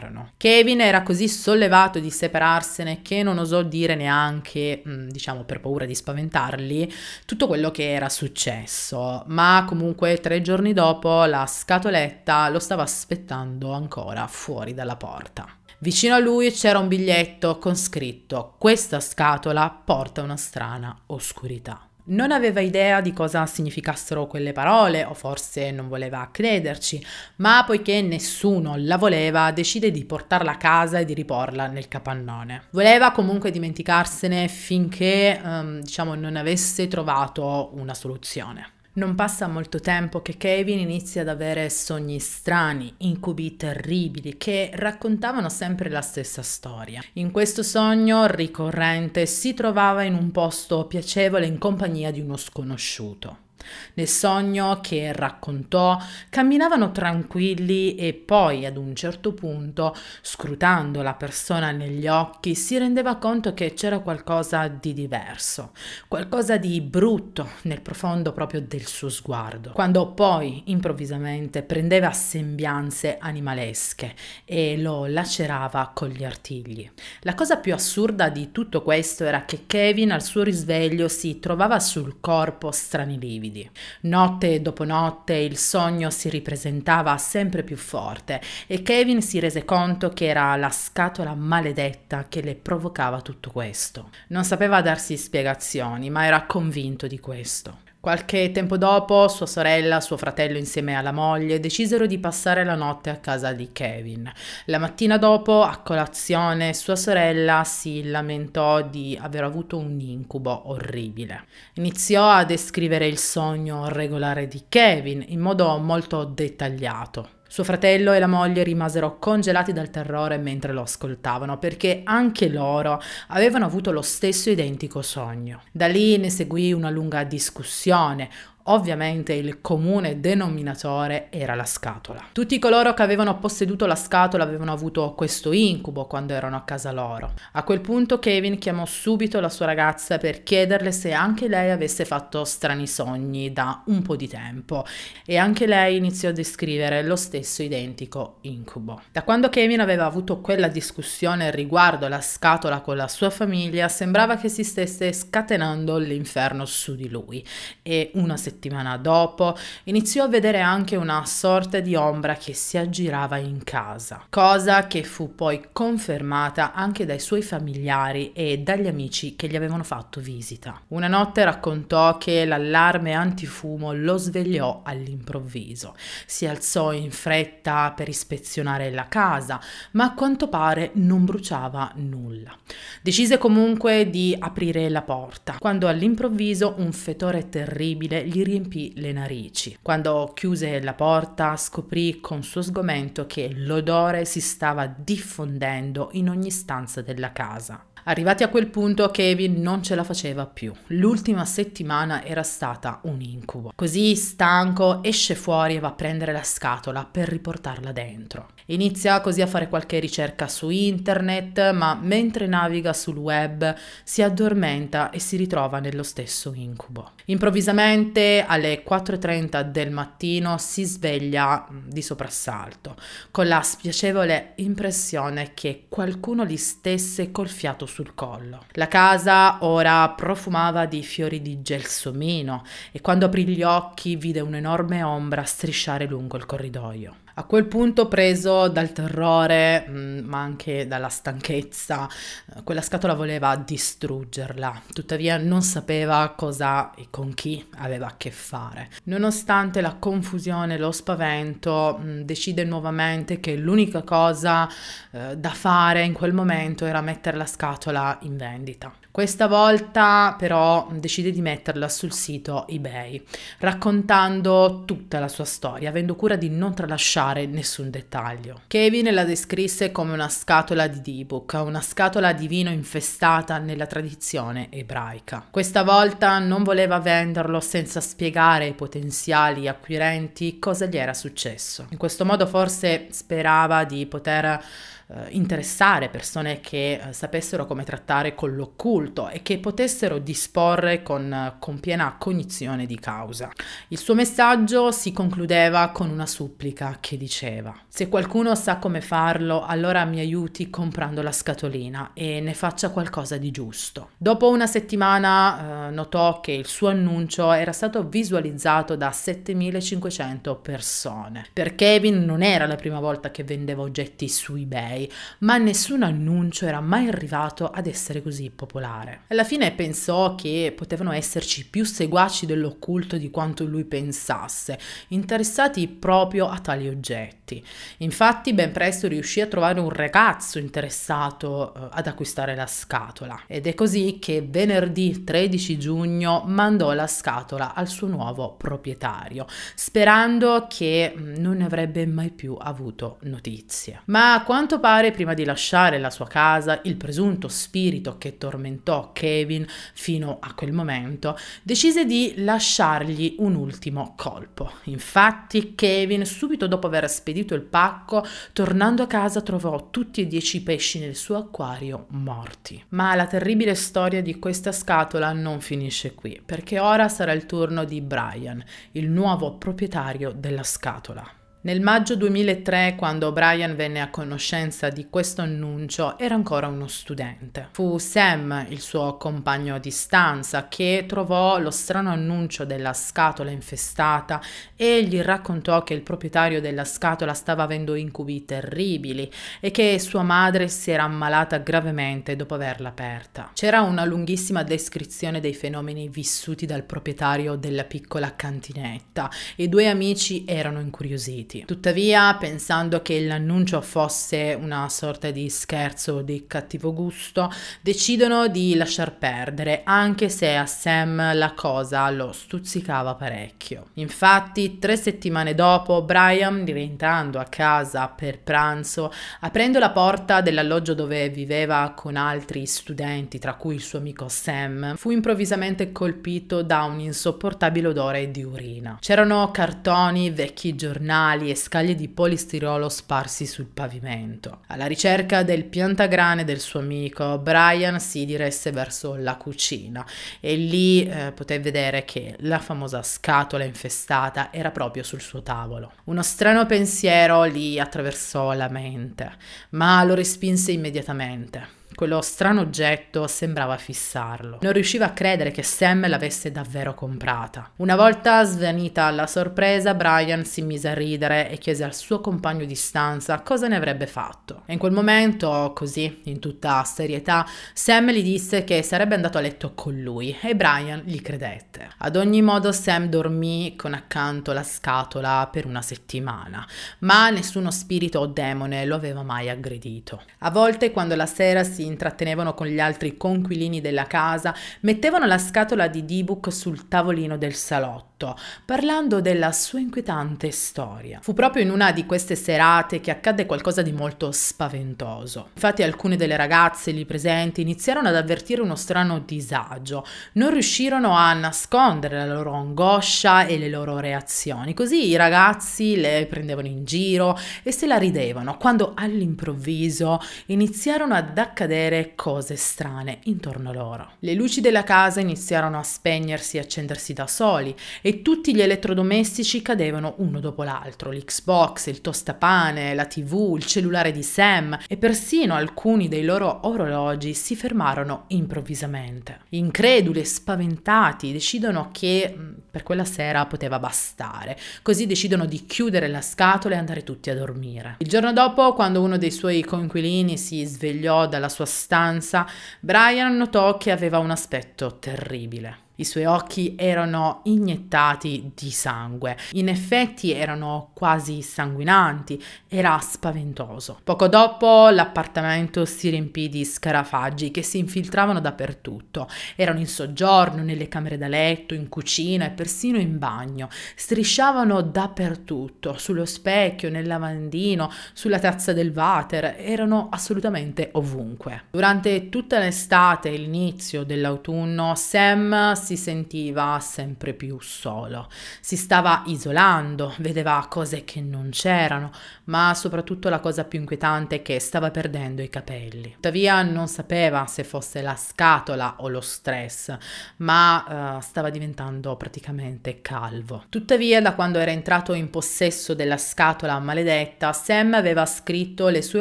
Speaker 1: andarono. Kevin era così sollevato di separarsene che non osò dire neanche, mm, diciamo per paura di spaventarli, tutto quello che era successo, ma comunque tre giorni dopo la scatoletta lo stava aspettando ancora fuori dalla porta. Vicino a lui c'era un biglietto con scritto Questa scatola porta una strana oscurità. Non aveva idea di cosa significassero quelle parole, o forse non voleva crederci, ma poiché nessuno la voleva, decide di portarla a casa e di riporla nel capannone. Voleva comunque dimenticarsene finché, ehm, diciamo, non avesse trovato una soluzione. Non passa molto tempo che Kevin inizia ad avere sogni strani, incubi terribili che raccontavano sempre la stessa storia. In questo sogno ricorrente si trovava in un posto piacevole in compagnia di uno sconosciuto. Nel sogno che raccontò, camminavano tranquilli e poi ad un certo punto, scrutando la persona negli occhi, si rendeva conto che c'era qualcosa di diverso, qualcosa di brutto nel profondo proprio del suo sguardo. Quando poi improvvisamente prendeva sembianze animalesche e lo lacerava con gli artigli. La cosa più assurda di tutto questo era che Kevin al suo risveglio si trovava sul corpo strani lividi brividi. Notte dopo notte il sogno si ripresentava sempre più forte e Kevin si rese conto che era la scatola maledetta che le provocava tutto questo. Non sapeva darsi spiegazioni, ma era convinto di questo. Qualche tempo dopo, sua sorella, suo fratello insieme alla moglie decisero di passare la notte a casa di Kevin. La mattina dopo, a colazione, sua sorella si lamentò di aver avuto un incubo orribile. Iniziò a descrivere il sogno regolare di Kevin in modo molto dettagliato. Suo fratello e la moglie rimasero congelati dal terrore mentre lo ascoltavano perché anche loro avevano avuto lo stesso identico sogno. Da lì ne seguì una lunga discussione, Ovviamente il comune denominatore era la scatola. Tutti coloro che avevano posseduto la scatola avevano avuto questo incubo quando erano a casa loro. A quel punto Kevin chiamò subito la sua ragazza per chiederle se anche lei avesse fatto strani sogni da un po' di tempo e anche lei iniziò a descrivere lo stesso identico incubo. Da quando Kevin aveva avuto quella discussione riguardo la scatola con la sua famiglia, sembrava che si stesse scatenando l'inferno su di lui e una settimana settimana dopo, iniziò a vedere anche una sorta di ombra che si aggirava in casa, cosa che fu poi confermata anche dai suoi familiari e dagli amici che gli avevano fatto visita. Una notte raccontò che l'allarme antifumo lo svegliò all'improvviso. Si alzò in fretta per ispezionare la casa, ma a quanto pare non bruciava nulla. Decise comunque di aprire la porta, quando all'improvviso un fetore terribile gli riempì le narici. Quando chiuse la porta scoprì con suo sgomento che l'odore si stava diffondendo in ogni stanza della casa. Arrivati a quel punto Kevin non ce la faceva più. L'ultima settimana era stata un incubo. Così stanco esce fuori e va a prendere la scatola per riportarla dentro. Inizia così a fare qualche ricerca su internet, ma mentre naviga sul web si addormenta e si ritrova nello stesso incubo. Improvvisamente alle 4.30 del mattino si sveglia mm, di soprassalto, con la spiacevole impressione che qualcuno gli stesse col fiato sul collo. La casa ora profumava di fiori di gelsomino e quando aprì gli occhi vide un'enorme ombra strisciare lungo il corridoio. A quel punto, preso dal terrore, mm, ma anche dalla stanchezza, eh, quella scatola voleva distruggerla, tuttavia non sapeva cosa e con chi aveva a che fare. Nonostante la confusione e lo spavento, mh, mm, decide nuovamente che l'unica cosa eh, da fare in quel momento era mettere la scatola in vendita. Questa volta però decide di metterla sul sito eBay, raccontando tutta la sua storia, avendo cura di non tralasciare nessun dettaglio. Kevin la descrisse come una scatola di D-Book, una scatola di vino infestata nella tradizione ebraica. Questa volta non voleva venderlo senza spiegare ai potenziali acquirenti cosa gli era successo. In questo modo forse sperava di poter eh, interessare persone che eh, sapessero come trattare con l'occulto e che potessero disporre con, eh, con piena cognizione di causa. Il suo messaggio si concludeva con una supplica che diceva se qualcuno sa come farlo allora mi aiuti comprando la scatolina e ne faccia qualcosa di giusto. Dopo una settimana eh, notò che il suo annuncio era stato visualizzato da 7500 persone. Per Kevin non era la prima volta che vendeva oggetti su eBay lei, ma nessun annuncio era mai arrivato ad essere così popolare. Alla fine pensò che potevano esserci più seguaci dell'occulto di quanto lui pensasse, interessati proprio a tali oggetti. Infatti ben presto riuscì a trovare un ragazzo interessato eh, ad acquistare la scatola ed è così che venerdì 13 giugno mandò la scatola al suo nuovo proprietario, sperando che mm, non ne avrebbe mai più avuto notizie. Ma a quanto pare scappare prima di lasciare la sua casa, il presunto spirito che tormentò Kevin fino a quel momento decise di lasciargli un ultimo colpo. Infatti Kevin, subito dopo aver spedito il pacco, tornando a casa trovò tutti e dieci i pesci nel suo acquario morti. Ma la terribile storia di questa scatola non finisce qui, perché ora sarà il turno di Brian, il nuovo proprietario della scatola. Nel maggio 2003, quando Brian venne a conoscenza di questo annuncio, era ancora uno studente. Fu Sam, il suo compagno di stanza, che trovò lo strano annuncio della scatola infestata e gli raccontò che il proprietario della scatola stava avendo incubi terribili e che sua madre si era ammalata gravemente dopo averla aperta. C'era una lunghissima descrizione dei fenomeni vissuti dal proprietario della piccola cantinetta. I due amici erano incuriositi sentiti. Tuttavia, pensando che l'annuncio fosse una sorta di scherzo di cattivo gusto, decidono di lasciar perdere, anche se a Sam la cosa lo stuzzicava parecchio. Infatti, tre settimane dopo, Brian, rientrando a casa per pranzo, aprendo la porta dell'alloggio dove viveva con altri studenti, tra cui il suo amico Sam, fu improvvisamente colpito da un insopportabile odore di urina. C'erano cartoni, vecchi giornali, stivali e scaglie di polistirolo sparsi sul pavimento. Alla ricerca del piantagrane del suo amico, Brian si diresse verso la cucina e lì eh, poté vedere che la famosa scatola infestata era proprio sul suo tavolo. Uno strano pensiero gli attraversò la mente, ma lo respinse immediatamente quello strano oggetto sembrava fissarlo. Non riusciva a credere che Sam l'avesse davvero comprata. Una volta svanita la sorpresa, Brian si mise a ridere e chiese al suo compagno di stanza cosa ne avrebbe fatto. E in quel momento, così, in tutta serietà, Sam gli disse che sarebbe andato a letto con lui e Brian gli credette. Ad ogni modo Sam dormì con accanto la scatola per una settimana, ma nessuno spirito o demone lo aveva mai aggredito. A volte quando la sera si intrattenevano con gli altri conquilini della casa, mettevano la scatola di D-Book sul tavolino del salotto parlando della sua inquietante storia. Fu proprio in una di queste serate che accadde qualcosa di molto spaventoso. Infatti alcune delle ragazze lì presenti iniziarono ad avvertire uno strano disagio, non riuscirono a nascondere la loro angoscia e le loro reazioni, così i ragazzi le prendevano in giro e se la ridevano, quando all'improvviso iniziarono ad accadere cose strane intorno a loro. Le luci della casa iniziarono a spegnersi e accendersi da soli e e tutti gli elettrodomestici cadevano uno dopo l'altro, l'Xbox, il tostapane, la TV, il cellulare di Sam e persino alcuni dei loro orologi si fermarono improvvisamente. Increduli e spaventati decidono che mm, per quella sera poteva bastare, così decidono di chiudere la scatola e andare tutti a dormire. Il giorno dopo, quando uno dei suoi coinquilini si svegliò dalla sua stanza, Brian notò che aveva un aspetto terribile. I suoi occhi erano iniettati di sangue. In effetti erano quasi sanguinanti, era spaventoso. Poco dopo l'appartamento si riempì di scarafaggi che si infiltravano dappertutto. Erano in soggiorno, nelle camere da letto, in cucina e persino in bagno. Strisciavano dappertutto, sullo specchio, nel lavandino, sulla tazza del water, erano assolutamente ovunque. Durante tutta l'estate e l'inizio dell'autunno Sam si si sentiva sempre più solo. Si stava isolando, vedeva cose che non c'erano, ma soprattutto la cosa più inquietante è che stava perdendo i capelli. Tuttavia non sapeva se fosse la scatola o lo stress, ma uh, stava diventando praticamente calvo. Tuttavia da quando era entrato in possesso della scatola maledetta, Sam aveva scritto le sue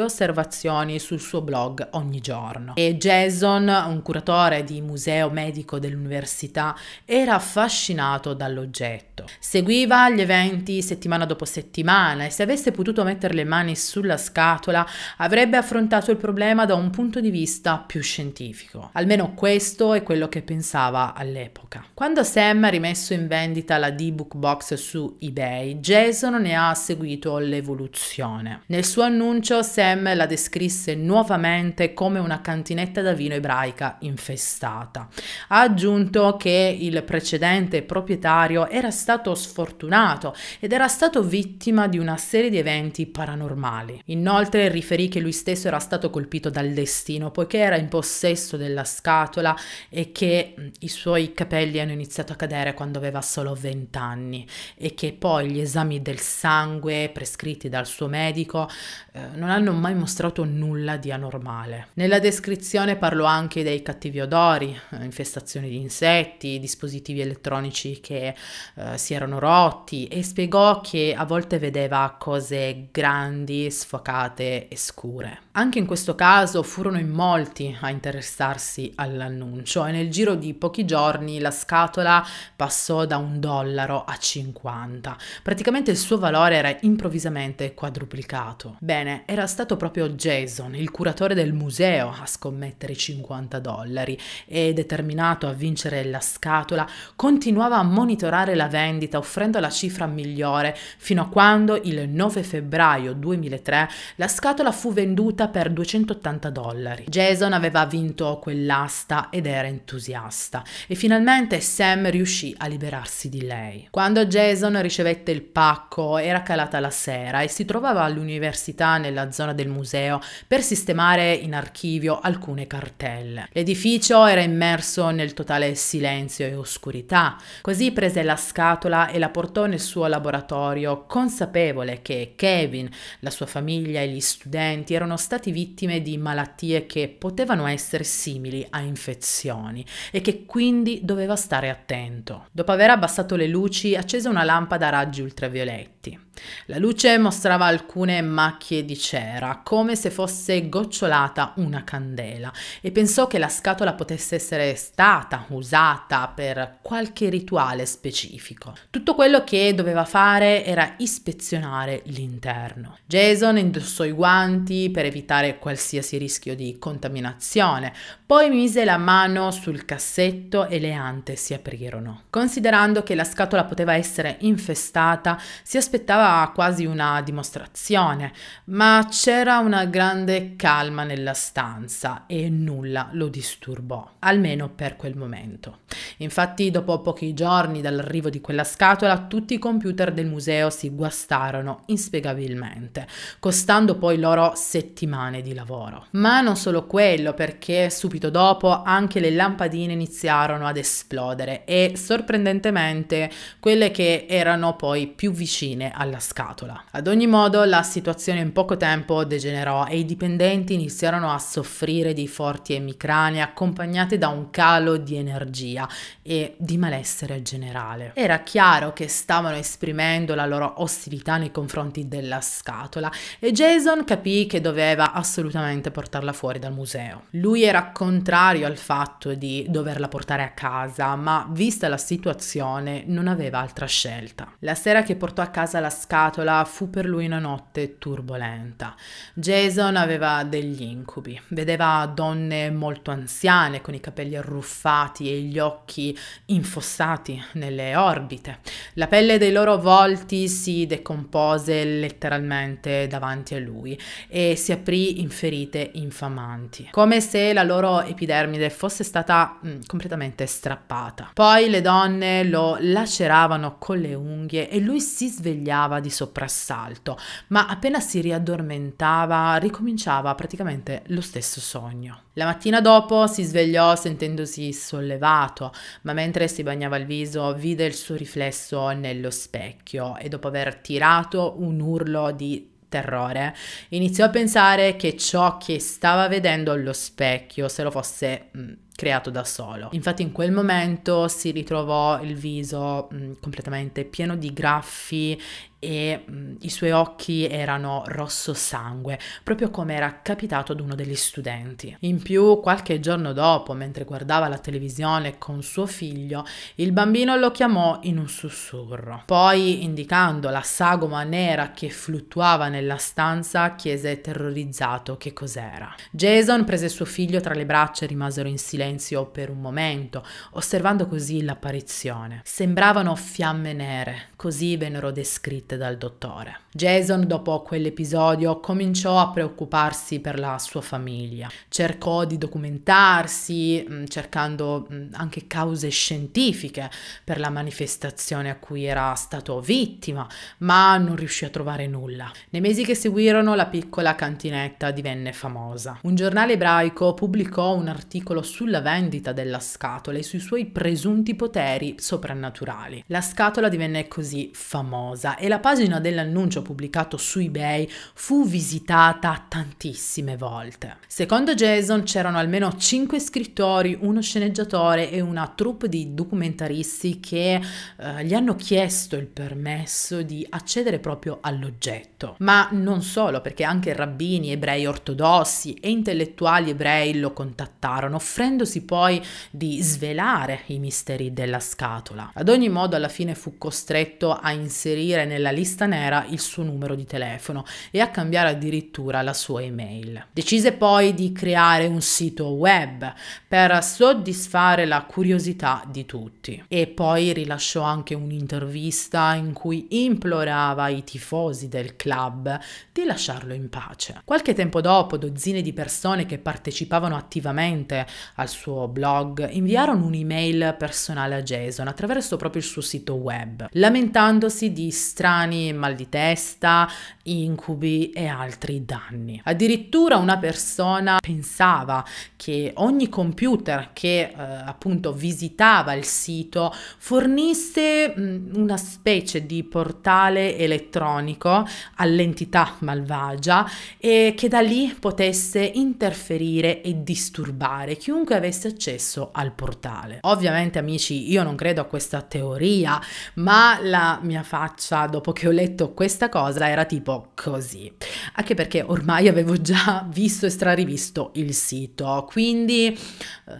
Speaker 1: osservazioni sul suo blog ogni giorno e Jason, un curatore di museo medico dell'università, era affascinato dall'oggetto. Seguiva gli eventi settimana dopo settimana e se avesse potuto mettere le mani sulla scatola avrebbe affrontato il problema da un punto di vista più scientifico. Almeno questo è quello che pensava all'epoca. Quando Sam ha rimesso in vendita la D-Book Box su eBay, Jason ne ha seguito l'evoluzione. Nel suo annuncio Sam la descrisse nuovamente come una cantinetta da vino ebraica infestata. Ha aggiunto che il precedente proprietario era stato stato sfortunato ed era stato vittima di una serie di eventi paranormali. Inoltre riferì che lui stesso era stato colpito dal destino poiché era in possesso della scatola e che mm, i suoi capelli hanno iniziato a cadere quando aveva solo 20 anni e che poi gli esami del sangue prescritti dal suo medico eh, non hanno mai mostrato nulla di anormale. Nella descrizione parlò anche dei cattivi odori, eh, infestazioni di insetti, dispositivi elettronici che eh, si si erano rotti e spiegò che a volte vedeva cose grandi, sfocate e scure. Anche in questo caso furono in molti a interessarsi all'annuncio e nel giro di pochi giorni la scatola passò da un dollaro a 50. Praticamente il suo valore era improvvisamente quadruplicato. Bene, era stato proprio Jason, il curatore del museo, a scommettere i 50 dollari e determinato a vincere la scatola, continuava a monitorare la vendita vendita offrendo la cifra migliore, fino a quando il 9 febbraio 2003 la scatola fu venduta per 280 dollari. Jason aveva vinto quell'asta ed era entusiasta e finalmente Sam riuscì a liberarsi di lei. Quando Jason ricevette il pacco era calata la sera e si trovava all'università nella zona del museo per sistemare in archivio alcune cartelle. L'edificio era immerso nel totale silenzio e oscurità, così prese la scatola scatola e la portò nel suo laboratorio, consapevole che Kevin, la sua famiglia e gli studenti erano stati vittime di malattie che potevano essere simili a infezioni e che quindi doveva stare attento. Dopo aver abbassato le luci, accese una lampada a raggi ultravioletti. La luce mostrava alcune macchie di cera, come se fosse gocciolata una candela, e pensò che la scatola potesse essere stata usata per qualche rituale specifico. Tutto quello che doveva fare era ispezionare l'interno. Jason indossò i guanti per evitare qualsiasi rischio di contaminazione, poi mise la mano sul cassetto e le ante si aprirono. Considerando che la scatola poteva essere infestata, si aspettava quasi una dimostrazione, ma c'era una grande calma nella stanza e nulla lo disturbò, almeno per quel momento. Infatti, dopo pochi giorni dall'arrivo di quella scatola, tutti i computer del museo si guastarono inspiegabilmente, costando poi loro settimane di lavoro. Ma non solo quello, perché subito dopo anche le lampadine iniziarono ad esplodere e sorprendentemente quelle che erano poi più vicine alla la scatola. Ad ogni modo la situazione in poco tempo degenerò e i dipendenti iniziarono a soffrire di forti emicranie accompagnate da un calo di energia e di malessere generale. Era chiaro che stavano esprimendo la loro ostilità nei confronti della scatola e Jason capì che doveva assolutamente portarla fuori dal museo. Lui era contrario al fatto di doverla portare a casa, ma vista la situazione non aveva altra scelta. La sera che portò a casa la scatola fu per lui una notte turbolenta. Jason aveva degli incubi, vedeva donne molto anziane con i capelli arruffati e gli occhi infossati nelle orbite. La pelle dei loro volti si decompose letteralmente davanti a lui e si aprì in ferite infamanti, come se la loro epidermide fosse stata mh, mm, completamente strappata. Poi le donne lo laceravano con le unghie e lui si svegliava svegliava di soprassalto, ma appena si riaddormentava ricominciava praticamente lo stesso sogno. La mattina dopo si svegliò sentendosi sollevato, ma mentre si bagnava il viso vide il suo riflesso nello specchio e dopo aver tirato un urlo di terrore, iniziò a pensare che ciò che stava vedendo allo specchio se lo fosse mm, creato da solo. Infatti in quel momento si ritrovò il viso mh, mm, completamente pieno di graffi e mh, i suoi occhi erano rosso sangue, proprio come era capitato ad uno degli studenti. In più, qualche giorno dopo, mentre guardava la televisione con suo figlio, il bambino lo chiamò in un sussurro. Poi, indicando la sagoma nera che fluttuava nella stanza, chiese terrorizzato che cos'era. Jason prese suo figlio tra le braccia e rimasero in silenzio per un momento, osservando così l'apparizione. Sembravano fiamme nere, così vennero descritte scritte dal dottore. Jason, dopo quell'episodio, cominciò a preoccuparsi per la sua famiglia. Cercò di documentarsi, mm, cercando mm, anche cause scientifiche per la manifestazione a cui era stato vittima, ma non riuscì a trovare nulla. Nei mesi che seguirono, la piccola cantinetta divenne famosa. Un giornale ebraico pubblicò un articolo sulla vendita della scatola e sui suoi presunti poteri soprannaturali. La scatola divenne così famosa e la la pagina dell'annuncio pubblicato su eBay fu visitata tantissime volte. Secondo Jason c'erano almeno 5 scrittori, uno sceneggiatore e una troupe di documentaristi che eh, gli hanno chiesto il permesso di accedere proprio all'oggetto. Ma non solo, perché anche rabbini ebrei ortodossi e intellettuali ebrei lo contattarono, offrendosi poi di svelare i misteri della scatola. Ad ogni modo alla fine fu costretto a inserire nella nella lista nera il suo numero di telefono e a cambiare addirittura la sua email. Decise poi di creare un sito web per soddisfare la curiosità di tutti e poi rilasciò anche un'intervista in cui implorava i tifosi del club di lasciarlo in pace. Qualche tempo dopo dozzine di persone che partecipavano attivamente al suo blog inviarono un'email personale a Jason attraverso proprio il suo sito web, lamentandosi di strane mani, mal di testa, incubi e altri danni. Addirittura una persona pensava che ogni computer che eh, appunto visitava il sito fornisse mh, mm, una specie di portale elettronico all'entità malvagia e che da lì potesse interferire e disturbare chiunque avesse accesso al portale. Ovviamente amici io non credo a questa teoria ma la mia faccia dopo che ho letto questa cosa era tipo così, anche perché ormai avevo già visto e strarivisto il sito, quindi eh,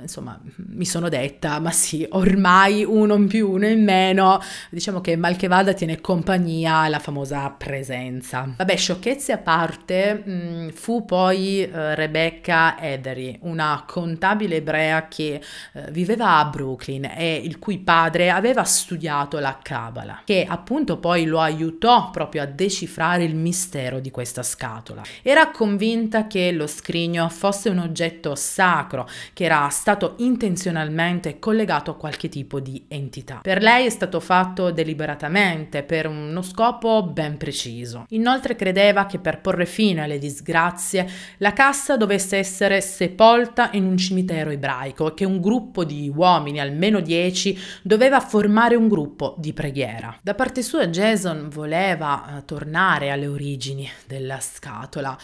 Speaker 1: insomma mi sono detta, ma sì, ormai uno in più, uno in meno, diciamo che mal che vada tiene compagnia la famosa presenza. Vabbè, sciocchezze a parte, mh, mm, fu poi eh, Rebecca Edery, una contabile ebrea che eh, viveva a Brooklyn e il cui padre aveva studiato la Kabbalah, che appunto poi lo aiutò proprio a decifrare il mio mistero di questa scatola. Era convinta che lo scrigno fosse un oggetto sacro che era stato intenzionalmente collegato a qualche tipo di entità. Per lei è stato fatto deliberatamente per uno scopo ben preciso. Inoltre credeva che per porre fine alle disgrazie la cassa dovesse essere sepolta in un cimitero ebraico e che un gruppo di uomini, almeno dieci, doveva formare un gruppo di preghiera. Da parte sua Jason voleva eh, tornare alle origini origini della scatola,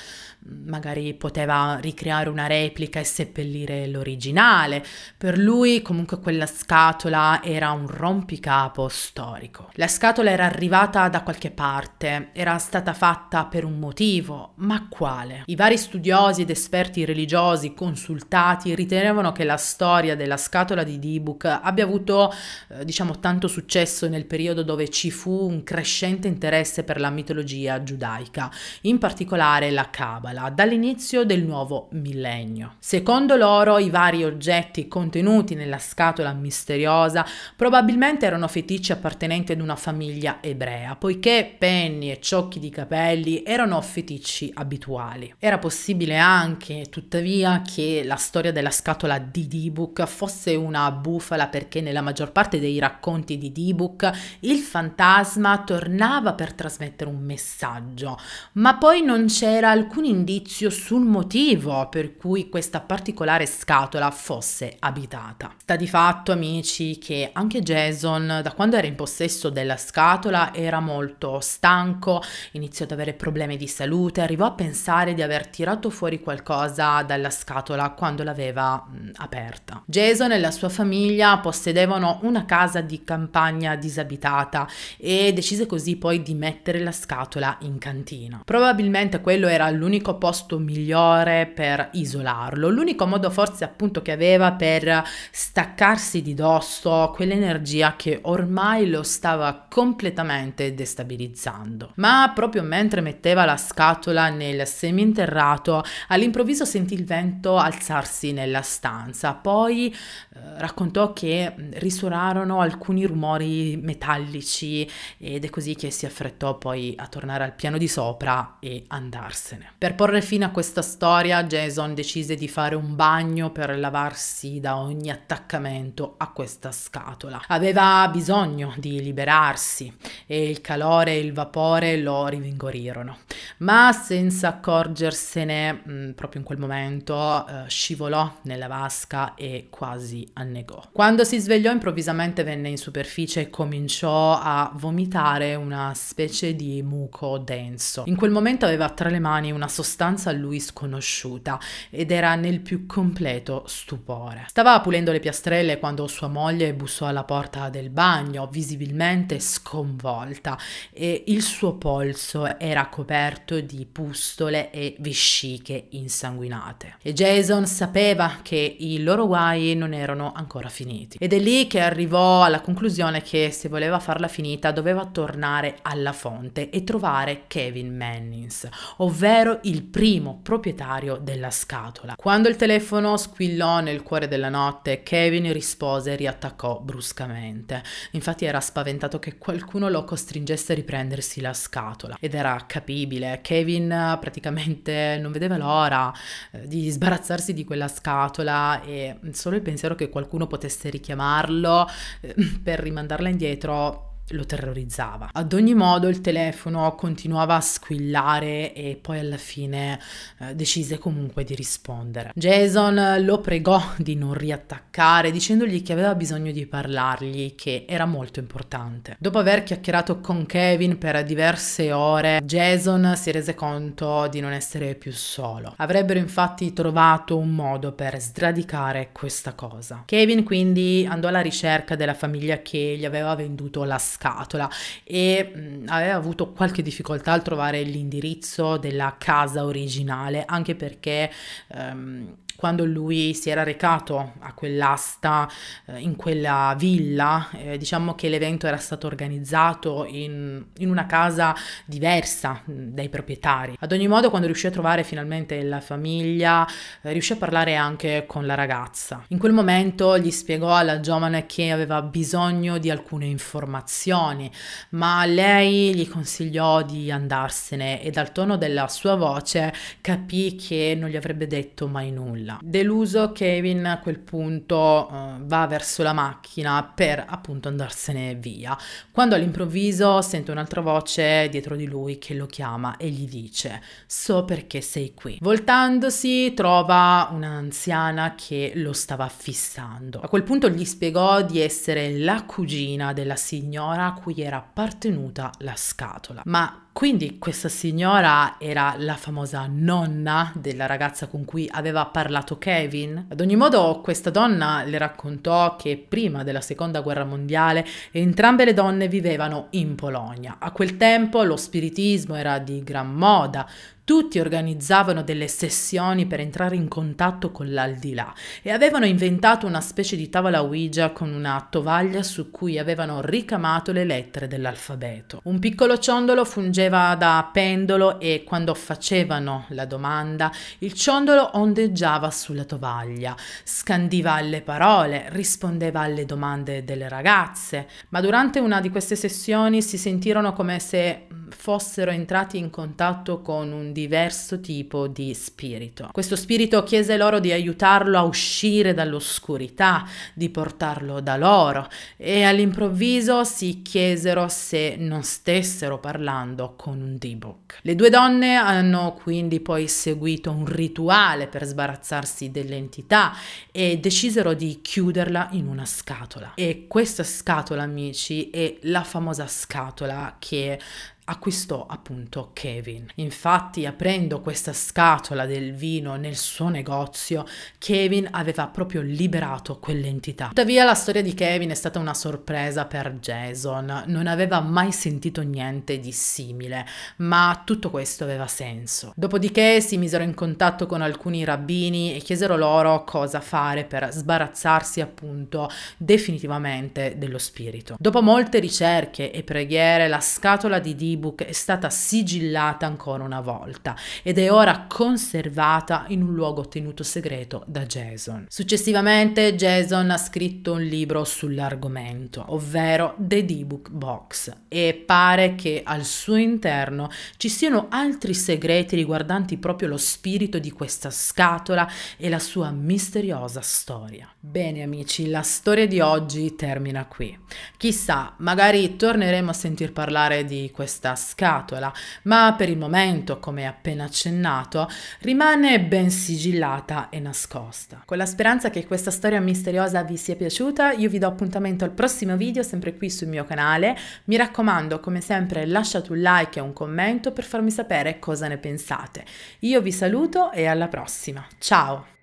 Speaker 1: magari poteva ricreare una replica e seppellire l'originale, per lui comunque quella scatola era un rompicapo storico. La scatola era arrivata da qualche parte, era stata fatta per un motivo, ma quale? I vari studiosi ed esperti religiosi consultati ritenevano che la storia della scatola di D-Book abbia avuto eh, diciamo tanto successo nel periodo dove ci fu un crescente interesse per la mitologia giudaica giudaica, in particolare la Kabbalah, dall'inizio del nuovo millennio. Secondo loro i vari oggetti contenuti nella scatola misteriosa probabilmente erano fetici appartenenti ad una famiglia ebrea, poiché penny e ciocchi di capelli erano fetici abituali. Era possibile anche, tuttavia, che la storia della scatola di D-Book fosse una bufala perché nella maggior parte dei racconti di D-Book il fantasma tornava per trasmettere un messaggio messaggio, ma poi non c'era alcun indizio sul motivo per cui questa particolare scatola fosse abitata. Sta di fatto, amici, che anche Jason, da quando era in possesso della scatola, era molto stanco, iniziò ad avere problemi di salute, arrivò a pensare di aver tirato fuori qualcosa dalla scatola quando l'aveva aperta. Jason e la sua famiglia possedevano una casa di campagna disabitata e decise così poi di mettere la scatola in in cantina. Probabilmente quello era l'unico posto migliore per isolarlo, l'unico modo forse appunto che aveva per staccarsi di dosso quell'energia che ormai lo stava completamente destabilizzando. Ma proprio mentre metteva la scatola nel seminterrato, all'improvviso sentì il vento alzarsi nella stanza, poi eh, raccontò che mm, risuonarono alcuni rumori metallici ed è così che si affrettò poi a tornare al piano piano di sopra e andarsene. Per porre fine a questa storia, Jason decise di fare un bagno per lavarsi da ogni attaccamento a questa scatola. Aveva bisogno di liberarsi e il calore e il vapore lo rivingorirono, ma senza accorgersene mh, mm, proprio in quel momento eh, scivolò nella vasca e quasi annegò. Quando si svegliò improvvisamente venne in superficie e cominciò a vomitare una specie di muco dentro intenso. In quel momento aveva tra le mani una sostanza a lui sconosciuta ed era nel più completo stupore. Stava pulendo le piastrelle quando sua moglie bussò alla porta del bagno, visibilmente sconvolta, e il suo polso era coperto di pustole e vesciche insanguinate. E Jason sapeva che i loro guai non erano ancora finiti. Ed è lì che arrivò alla conclusione che se voleva farla finita doveva tornare alla fonte e trovare Kevin Mannins, ovvero il primo proprietario della scatola. Quando il telefono squillò nel cuore della notte, Kevin rispose e riattaccò bruscamente. Infatti era spaventato che qualcuno lo costringesse a riprendersi la scatola ed era capibile. Kevin praticamente non vedeva l'ora eh, di sbarazzarsi di quella scatola e solo il pensiero che qualcuno potesse richiamarlo eh, per rimandarla indietro lo terrorizzava. Ad ogni modo il telefono continuava a squillare e poi alla fine eh, decise comunque di rispondere. Jason lo pregò di non riattaccare dicendogli che aveva bisogno di parlargli, che era molto importante. Dopo aver chiacchierato con Kevin per diverse ore, Jason si rese conto di non essere più solo. Avrebbero infatti trovato un modo per sradicare questa cosa. Kevin quindi andò alla ricerca della famiglia che gli aveva venduto la scatola e mh, mm, aveva avuto qualche difficoltà a trovare l'indirizzo della casa originale, anche perché ehm, quando lui si era recato a quell'asta eh, in quella villa, eh, diciamo che l'evento era stato organizzato in, in, una casa diversa dai proprietari. Ad ogni modo, quando riuscì a trovare finalmente la famiglia, eh, riuscì a parlare anche con la ragazza. In quel momento gli spiegò alla giovane che aveva bisogno di alcune informazioni, ma lei gli consigliò di andarsene e dal tono della sua voce capì che non gli avrebbe detto mai nulla nulla. Deluso, Kevin a quel punto uh, va verso la macchina per appunto andarsene via, quando all'improvviso sente un'altra voce dietro di lui che lo chiama e gli dice so perché sei qui. Voltandosi trova un'anziana che lo stava fissando. A quel punto gli spiegò di essere la cugina della signora a cui era appartenuta la scatola, ma quindi questa signora era la famosa nonna della ragazza con cui aveva parlato Kevin. Ad ogni modo, questa donna le raccontò che prima della seconda guerra mondiale entrambe le donne vivevano in Polonia. A quel tempo lo spiritismo era di gran moda, tutti organizzavano delle sessioni per entrare in contatto con l'aldilà e avevano inventato una specie di tavola Ouija con una tovaglia su cui avevano ricamato le lettere dell'alfabeto. Un piccolo ciondolo fungeva da pendolo e quando facevano la domanda il ciondolo ondeggiava sulla tovaglia, scandiva le parole, rispondeva alle domande delle ragazze, ma durante una di queste sessioni si sentirono come se mm, fossero entrati in contatto con un diverso tipo di spirito. Questo spirito chiese loro di aiutarlo a uscire dall'oscurità, di portarlo da loro e all'improvviso si chiesero se non stessero parlando con un D-Book. Le due donne hanno quindi poi seguito un rituale per sbarazzarsi dell'entità e decisero di chiuderla in una scatola. E questa scatola, amici, è la famosa scatola che acquistò appunto Kevin. Infatti, aprendo questa scatola del vino nel suo negozio, Kevin aveva proprio liberato quell'entità. Tuttavia, la storia di Kevin è stata una sorpresa per Jason. Non aveva mai sentito niente di simile, ma tutto questo aveva senso. Dopodiché si misero in contatto con alcuni rabbini e chiesero loro cosa fare per sbarazzarsi appunto definitivamente dello spirito. Dopo molte ricerche e preghiere, la scatola di Dio ebook è stata sigillata ancora una volta ed è ora conservata in un luogo tenuto segreto da Jason. Successivamente Jason ha scritto un libro sull'argomento, ovvero The D-Book Box, e pare che al suo interno ci siano altri segreti riguardanti proprio lo spirito di questa scatola e la sua misteriosa storia. Bene amici, la storia di oggi termina qui. Chissà, magari torneremo a sentir parlare di questa questa scatola, ma per il momento, come appena accennato, rimane ben sigillata e nascosta. Con la speranza che questa storia misteriosa vi sia piaciuta, io vi do appuntamento al prossimo video, sempre qui sul mio canale. Mi raccomando, come sempre, lasciate un like e un commento per farmi sapere cosa ne pensate. Io vi saluto e alla prossima. Ciao!